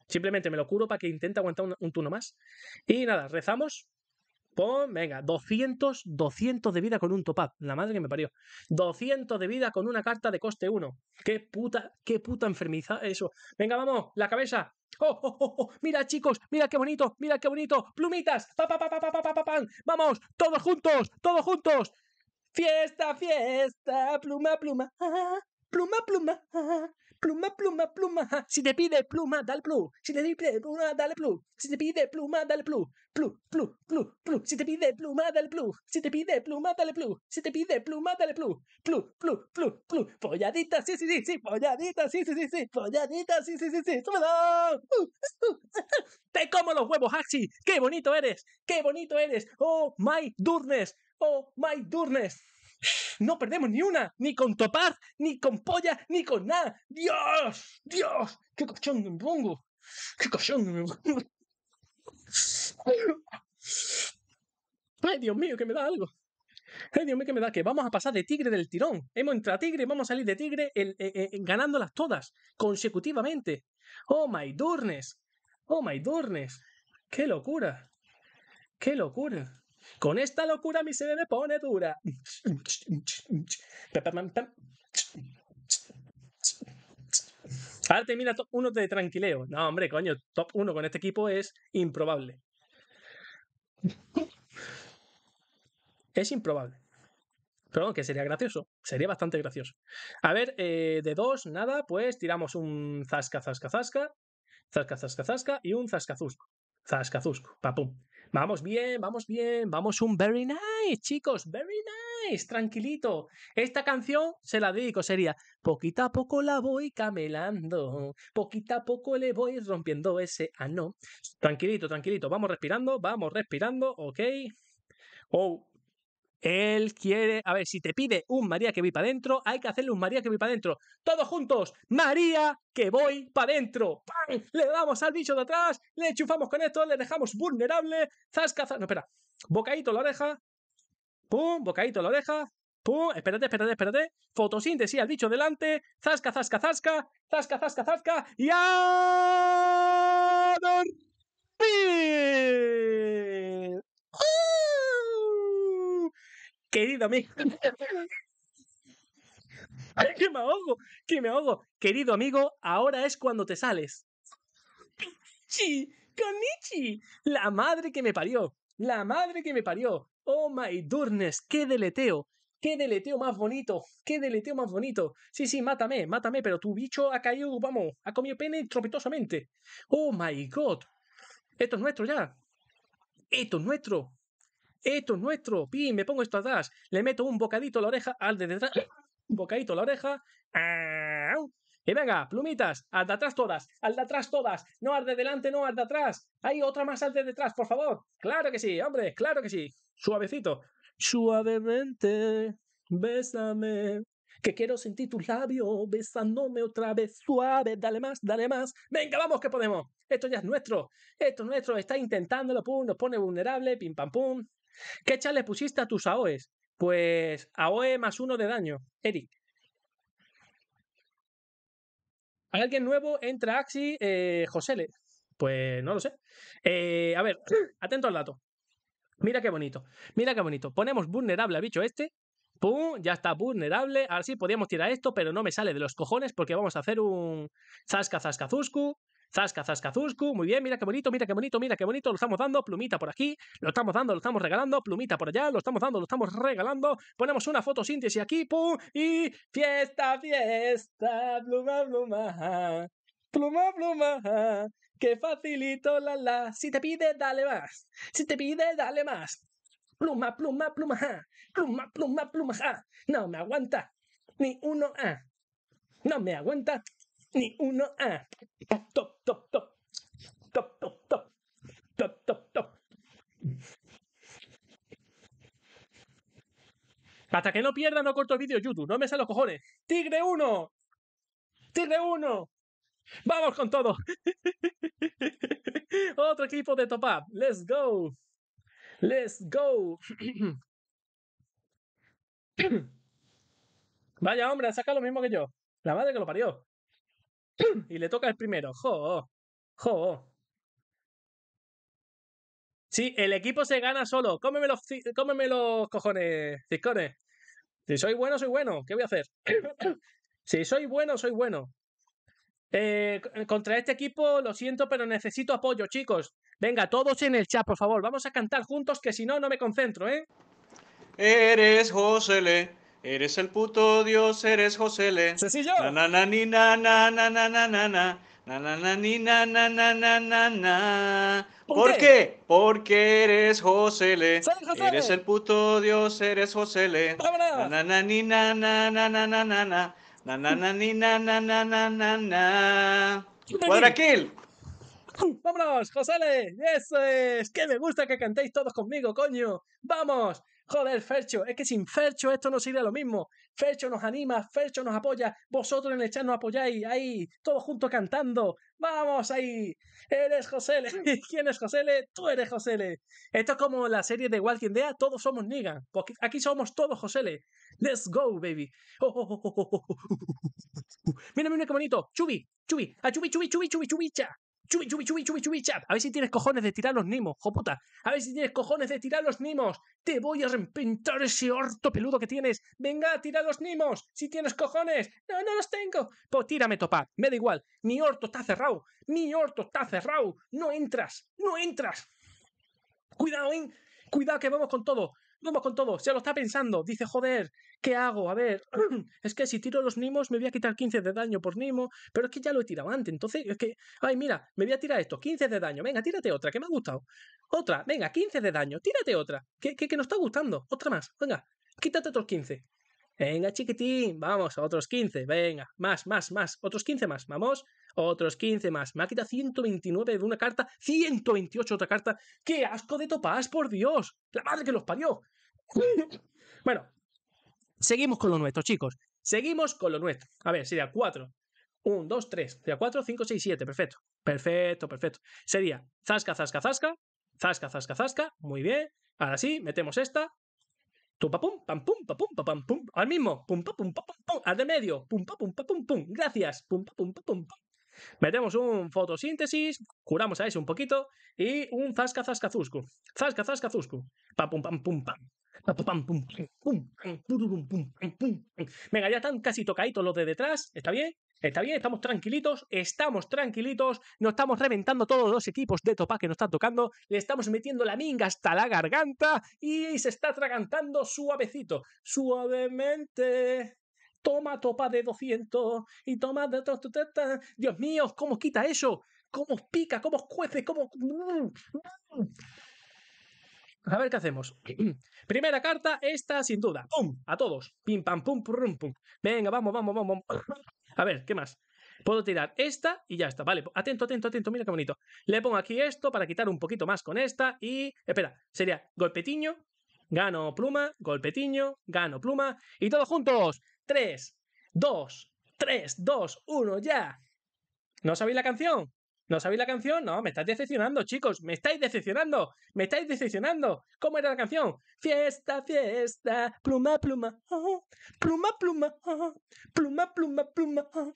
simplemente me lo curo para que intente aguantar un turno más. Y nada, rezamos venga, 200, 200 de vida con un top La madre que me parió. 200 de vida con una carta de coste 1. Qué puta, qué puta enfermiza eso. Venga, vamos, la cabeza. Oh, oh, oh, oh, mira chicos, mira qué bonito, mira qué bonito, plumitas, pa pa pa pa pa pa pa vamos, todos juntos, todos juntos, fiesta, fiesta, pluma, pluma, ah, ah, ah. pluma, pluma, Pluma, pluma, pluma. Si te pide pluma, dale plu. Si te pide pluma, dale plu. Si te pide pluma, dale plu. Plu, plu, plu, plu. Si te pide pluma, dale plu. Si te pide pluma, dale plu. Si te pide pluma, dale plu. Plu, plu, plu, plu. Polladita, sí, sí, sí, sí. Polladita, sí, sí, sí, sí. Polladita, sí, sí, sí, sí. Te como los huevos, Axi. ¡Qué bonito eres! ¡Qué bonito eres! ¡Oh, my durnes! ¡Oh, my durnes! No perdemos ni una, ni con Topaz, ni con Polla, ni con nada. ¡Dios! ¡Dios! ¡Qué cochón me pongo! ¡Qué cochón me pongo! ¡Ay, Dios mío, que me da algo! ¡Ay, Dios mío, que me da! Que vamos a pasar de tigre del tirón. Hemos entrado a tigre, vamos a salir de tigre eh, eh, eh, ganándolas todas, consecutivamente. ¡Oh, my goodness, ¡Oh, my goodness, ¡Qué locura! ¡Qué locura! Con esta locura mi se me pone dura. Ahora termina top 1 de tranquileo. No, hombre, coño, top 1 con este equipo es improbable. Es improbable. Pero que sería gracioso. Sería bastante gracioso. A ver, eh, de dos, nada, pues tiramos un zasca, zasca, zasca. Zasca, zasca, zasca y un zascazusco. Zascazusco, papum. Vamos bien, vamos bien, vamos un very nice, chicos, very nice, tranquilito. Esta canción se la dedico, sería poquito a poco la voy camelando, poquito a poco le voy rompiendo ese ano. Tranquilito, tranquilito, vamos respirando, vamos respirando, ok. Oh, él quiere, a ver, si te pide un María que voy para adentro, hay que hacerle un María que voy para adentro. Todos juntos, María que voy para adentro. Le damos al bicho de atrás, le enchufamos con esto, le dejamos vulnerable. Zasca, zasca. No, espera. Bocadito a la oreja. Pum, bocaíto la oreja. Pum, espérate, espérate, espérate. Fotosíntesis al bicho delante. Zasca, zasca, zasca. Zasca, zasca, zasca. Y a... Querido amigo. (laughs) Ay, que me ahogo, que me ahogo. Querido amigo, ahora es cuando te sales. ¡Conichi! ¡Konichi! La madre que me parió. La madre que me parió. Oh my durnes, qué deleteo. ¡Qué deleteo más bonito! ¡Qué deleteo más bonito! Sí, sí, mátame, mátame, pero tu bicho ha caído, vamos, ha comido pene tropitosamente. ¡Oh, my God! Esto es nuestro ya. Esto es nuestro esto es nuestro, pim, me pongo esto atrás, le meto un bocadito a la oreja al de detrás, un bocadito a la oreja, Y venga, plumitas, al de atrás todas, al de atrás todas, no al de delante, no al de atrás. Hay otra más al de detrás, por favor. Claro que sí, hombre, claro que sí. Suavecito. Suavemente, bésame. Que quiero sentir tu labio besándome otra vez suave. Dale más, dale más. Venga, vamos, que podemos. Esto ya es nuestro. Esto es nuestro. Está intentándolo, pum, nos pone vulnerable, pim pam pum. ¿Qué chale pusiste a tus AOEs? Pues AOE más uno de daño, Eric. ¿Alguien nuevo? Entra Axi, eh, Josele. Pues no lo sé. Eh, a ver, (clears throat) atento al dato. Mira qué bonito. Mira qué bonito. Ponemos vulnerable a bicho este. ¡Pum! Ya está vulnerable. Ahora sí podíamos tirar esto, pero no me sale de los cojones porque vamos a hacer un Zasca zaska Zusku. Zasca, zasca, zuscu. Muy bien, mira qué bonito, mira qué bonito, mira qué bonito. Lo estamos dando, plumita por aquí, lo estamos dando, lo estamos regalando, plumita por allá, lo estamos dando, lo estamos regalando. Ponemos una fotosíntesis aquí, pum, y fiesta, fiesta, pluma, pluma. Pluma, pluma, qué facilito, la, la. Si te pide, dale más. Si te pide, dale más. Pluma, pluma, pluma, Pluma, pluma, pluma, No me aguanta. Ni uno, ah. No me aguanta ni uno A. Ah. Top, top, top. Top, top, top. Hasta que no pierda, no corto el vídeo YouTube. No me salen los cojones. ¡Tigre 1! ¡Tigre 1! ¡Vamos con todo! (laughs) Otro equipo de top up. ¡Let's go! ¡Let's go! (clears throat) Vaya, hombre, saca lo mismo que yo. La madre que lo parió. (coughs) y le toca el primero. Jo, jo. Sí, el equipo se gana solo. Cómeme los, los cojones, ciscones. Si soy bueno, soy bueno. ¿Qué voy a hacer? (coughs) si soy bueno, soy bueno. Eh, eh, contra este equipo, lo siento, pero necesito apoyo, chicos. Venga, todos en el chat, por favor. Vamos a cantar juntos, que si no, no me concentro, ¿eh? Eres Josele Eres el puto dios, eres Josele. Na na ni na na na na na na na. ni na na na na na ¿Por qué? Porque eres Josele. Eres el puto dios, eres Josele. Na na na ni na na na na na na na. ni na na na na na na. ¡Vámonos, Josele! ¡Eso es! ¡Que me gusta que cantéis todos conmigo, coño! ¡Vamos! Joder, Fercho, es que sin Fercho esto no sería lo mismo. Fercho nos anima, Fercho nos apoya, vosotros en el chat nos apoyáis, ahí, todos juntos cantando. ¡Vamos ahí! ¡Eres Josele! ¿Quién es Josele? ¡Tú eres Josele! Esto es como la serie de Walking Dead, todos somos Negan. Porque aquí somos todos Josele. ¡Let's go, baby! Oh, oh, oh, ¡Mira, mira qué bonito! ¡Chubi! ¡Chubi! ¡A Chubi, Chubi, Chubi, Chubi, Chubicha! Chubi, chubi, chubi, chubi, chat. A ver si tienes cojones de tirar los nimos, joputa. A ver si tienes cojones de tirar los nimos. Te voy a reventar ese orto peludo que tienes. Venga, tira los nimos. Si tienes cojones. No, no los tengo. Pues tírame, topa. Me da igual. Mi orto está cerrado. Mi orto está cerrado. No entras. No entras. Cuidado, ¿eh? Cuidado que vamos con todo. Vamos con todo, se lo está pensando. Dice, joder, ¿qué hago? A ver, (clears throat) es que si tiro los nimos me voy a quitar 15 de daño por nimo, pero es que ya lo he tirado antes, entonces es que, ay, mira, me voy a tirar esto, 15 de daño, venga, tírate otra, que me ha gustado. Otra, venga, 15 de daño, tírate otra, que, nos está gustando, otra más, venga, quítate otros 15. Venga, chiquitín, vamos, otros 15, venga, más, más, más, otros 15 más, vamos, otros 15 más. Me ha quitado 129 de una carta, 128 de otra carta. ¡Qué asco de topaz por Dios! ¡La madre que los parió! bueno, seguimos con lo nuestro, chicos. Seguimos con lo nuestro. A ver, sería 4. 1, 2, 3. Sería 4, 5, 6, 7. Perfecto. Perfecto, perfecto. Sería zasca, zasca, zasca. Zasca, zasca, zasca. Muy bien. Ahora sí, metemos esta. pam, pum, pum. Al mismo. Pum, pum, Al de medio. Pum, pum, Gracias. Pum, Metemos un fotosíntesis, curamos a ese un poquito y un zasca zasca zuscu. Zasca zasca zuscu. Pam pum pam pum pam. Venga, ya están casi tocaditos los de detrás, ¿está bien? Está bien, estamos tranquilitos, estamos tranquilitos, no estamos reventando todos los equipos de topa que nos están tocando, le estamos metiendo la minga hasta la garganta y se está atragantando suavecito, suavemente. Toma topa de 200 y toma de... Dios mío, ¿cómo quita eso? ¿Cómo pica? ¿Cómo cuece? ¿Cómo...? A ver qué hacemos. (clears throat) Primera carta, esta sin duda. ¡Pum! A todos. Pim, pam, pum, pum, pum. Venga, vamos, vamos, vamos, vamos. A ver, ¿qué más? Puedo tirar esta y ya está. Vale, atento, atento, atento. Mira qué bonito. Le pongo aquí esto para quitar un poquito más con esta y... Espera, sería golpetiño, gano pluma, golpetiño, gano pluma. Y todos juntos. Tres dos tres dos uno ya. ¿No sabéis la canción? ¿No sabéis la canción? No, me estáis decepcionando, chicos. Me estáis decepcionando. Me estáis decepcionando. ¿Cómo era la canción? Fiesta, fiesta, pluma, pluma, pluma, pluma, pluma, pluma, pluma. Oh.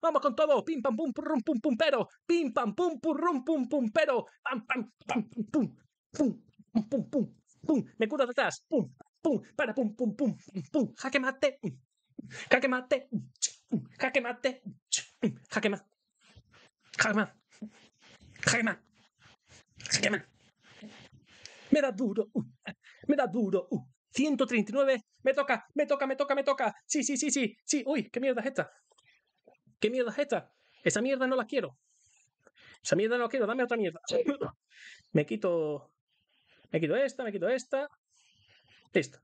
vamos con todo. Pim, pam, pum, purrum, pum, pum, pero. Pim, pam, pum, purrum, pum, pum, pero. Pam, pam, pam, pum, pum, pum, pum, pum, pum, pum. Me curo detrás. Pum, pum, para, pum, pum, pum, pum. Jaque mate. Jaque mate. Jaque mate. Jaque mate. Jaque mate. Jaquema. Me da duro. Uh, me da duro. 139. Uh. Me toca, me toca, me toca, me toca. Sí, sí, sí, sí. Sí, uy, qué mierda es esta. ¿Qué mierda es esta? Esa mierda no la quiero. Esa mierda no la quiero, dame otra mierda. (laughs) Me quito. Me quito esta, me quito esta. esta.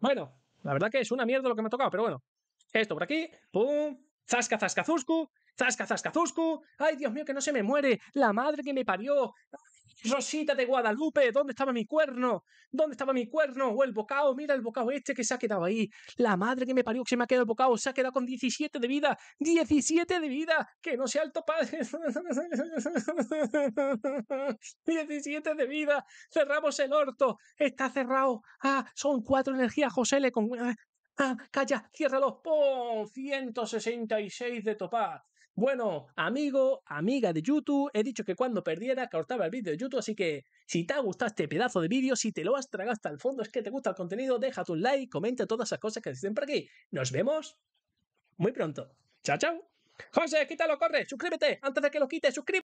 Bueno, la verdad que es una mierda lo que me ha tocado, pero bueno. Esto por aquí. Pum. Zasca, zasca, zuscu. Zasca, zasca, Zuscu. Ay, Dios mío, que no se me muere. La madre que me parió. Rosita de Guadalupe, ¿dónde estaba mi cuerno? ¿Dónde estaba mi cuerno? O el bocado, mira el bocado este que se ha quedado ahí. La madre que me parió, que se me ha quedado el bocado, se ha quedado con 17 de vida. ¡17 de vida! ¡Que no sea alto padre! ¡17 (laughs) de vida! ¡Cerramos el orto! ¡Está cerrado! ¡Ah! Son cuatro energías, José Le con. Ah, calla, ciérralo. y 166 de topaz. Bueno, amigo, amiga de YouTube, he dicho que cuando perdiera cortaba el vídeo de YouTube, así que si te ha gustado este pedazo de vídeo, si te lo has tragado hasta el fondo, es que te gusta el contenido, deja tu like, comenta todas esas cosas que dicen por aquí. Nos vemos muy pronto. Chao, chao. José, quítalo, corre, suscríbete, antes de que lo quite, suscríbete.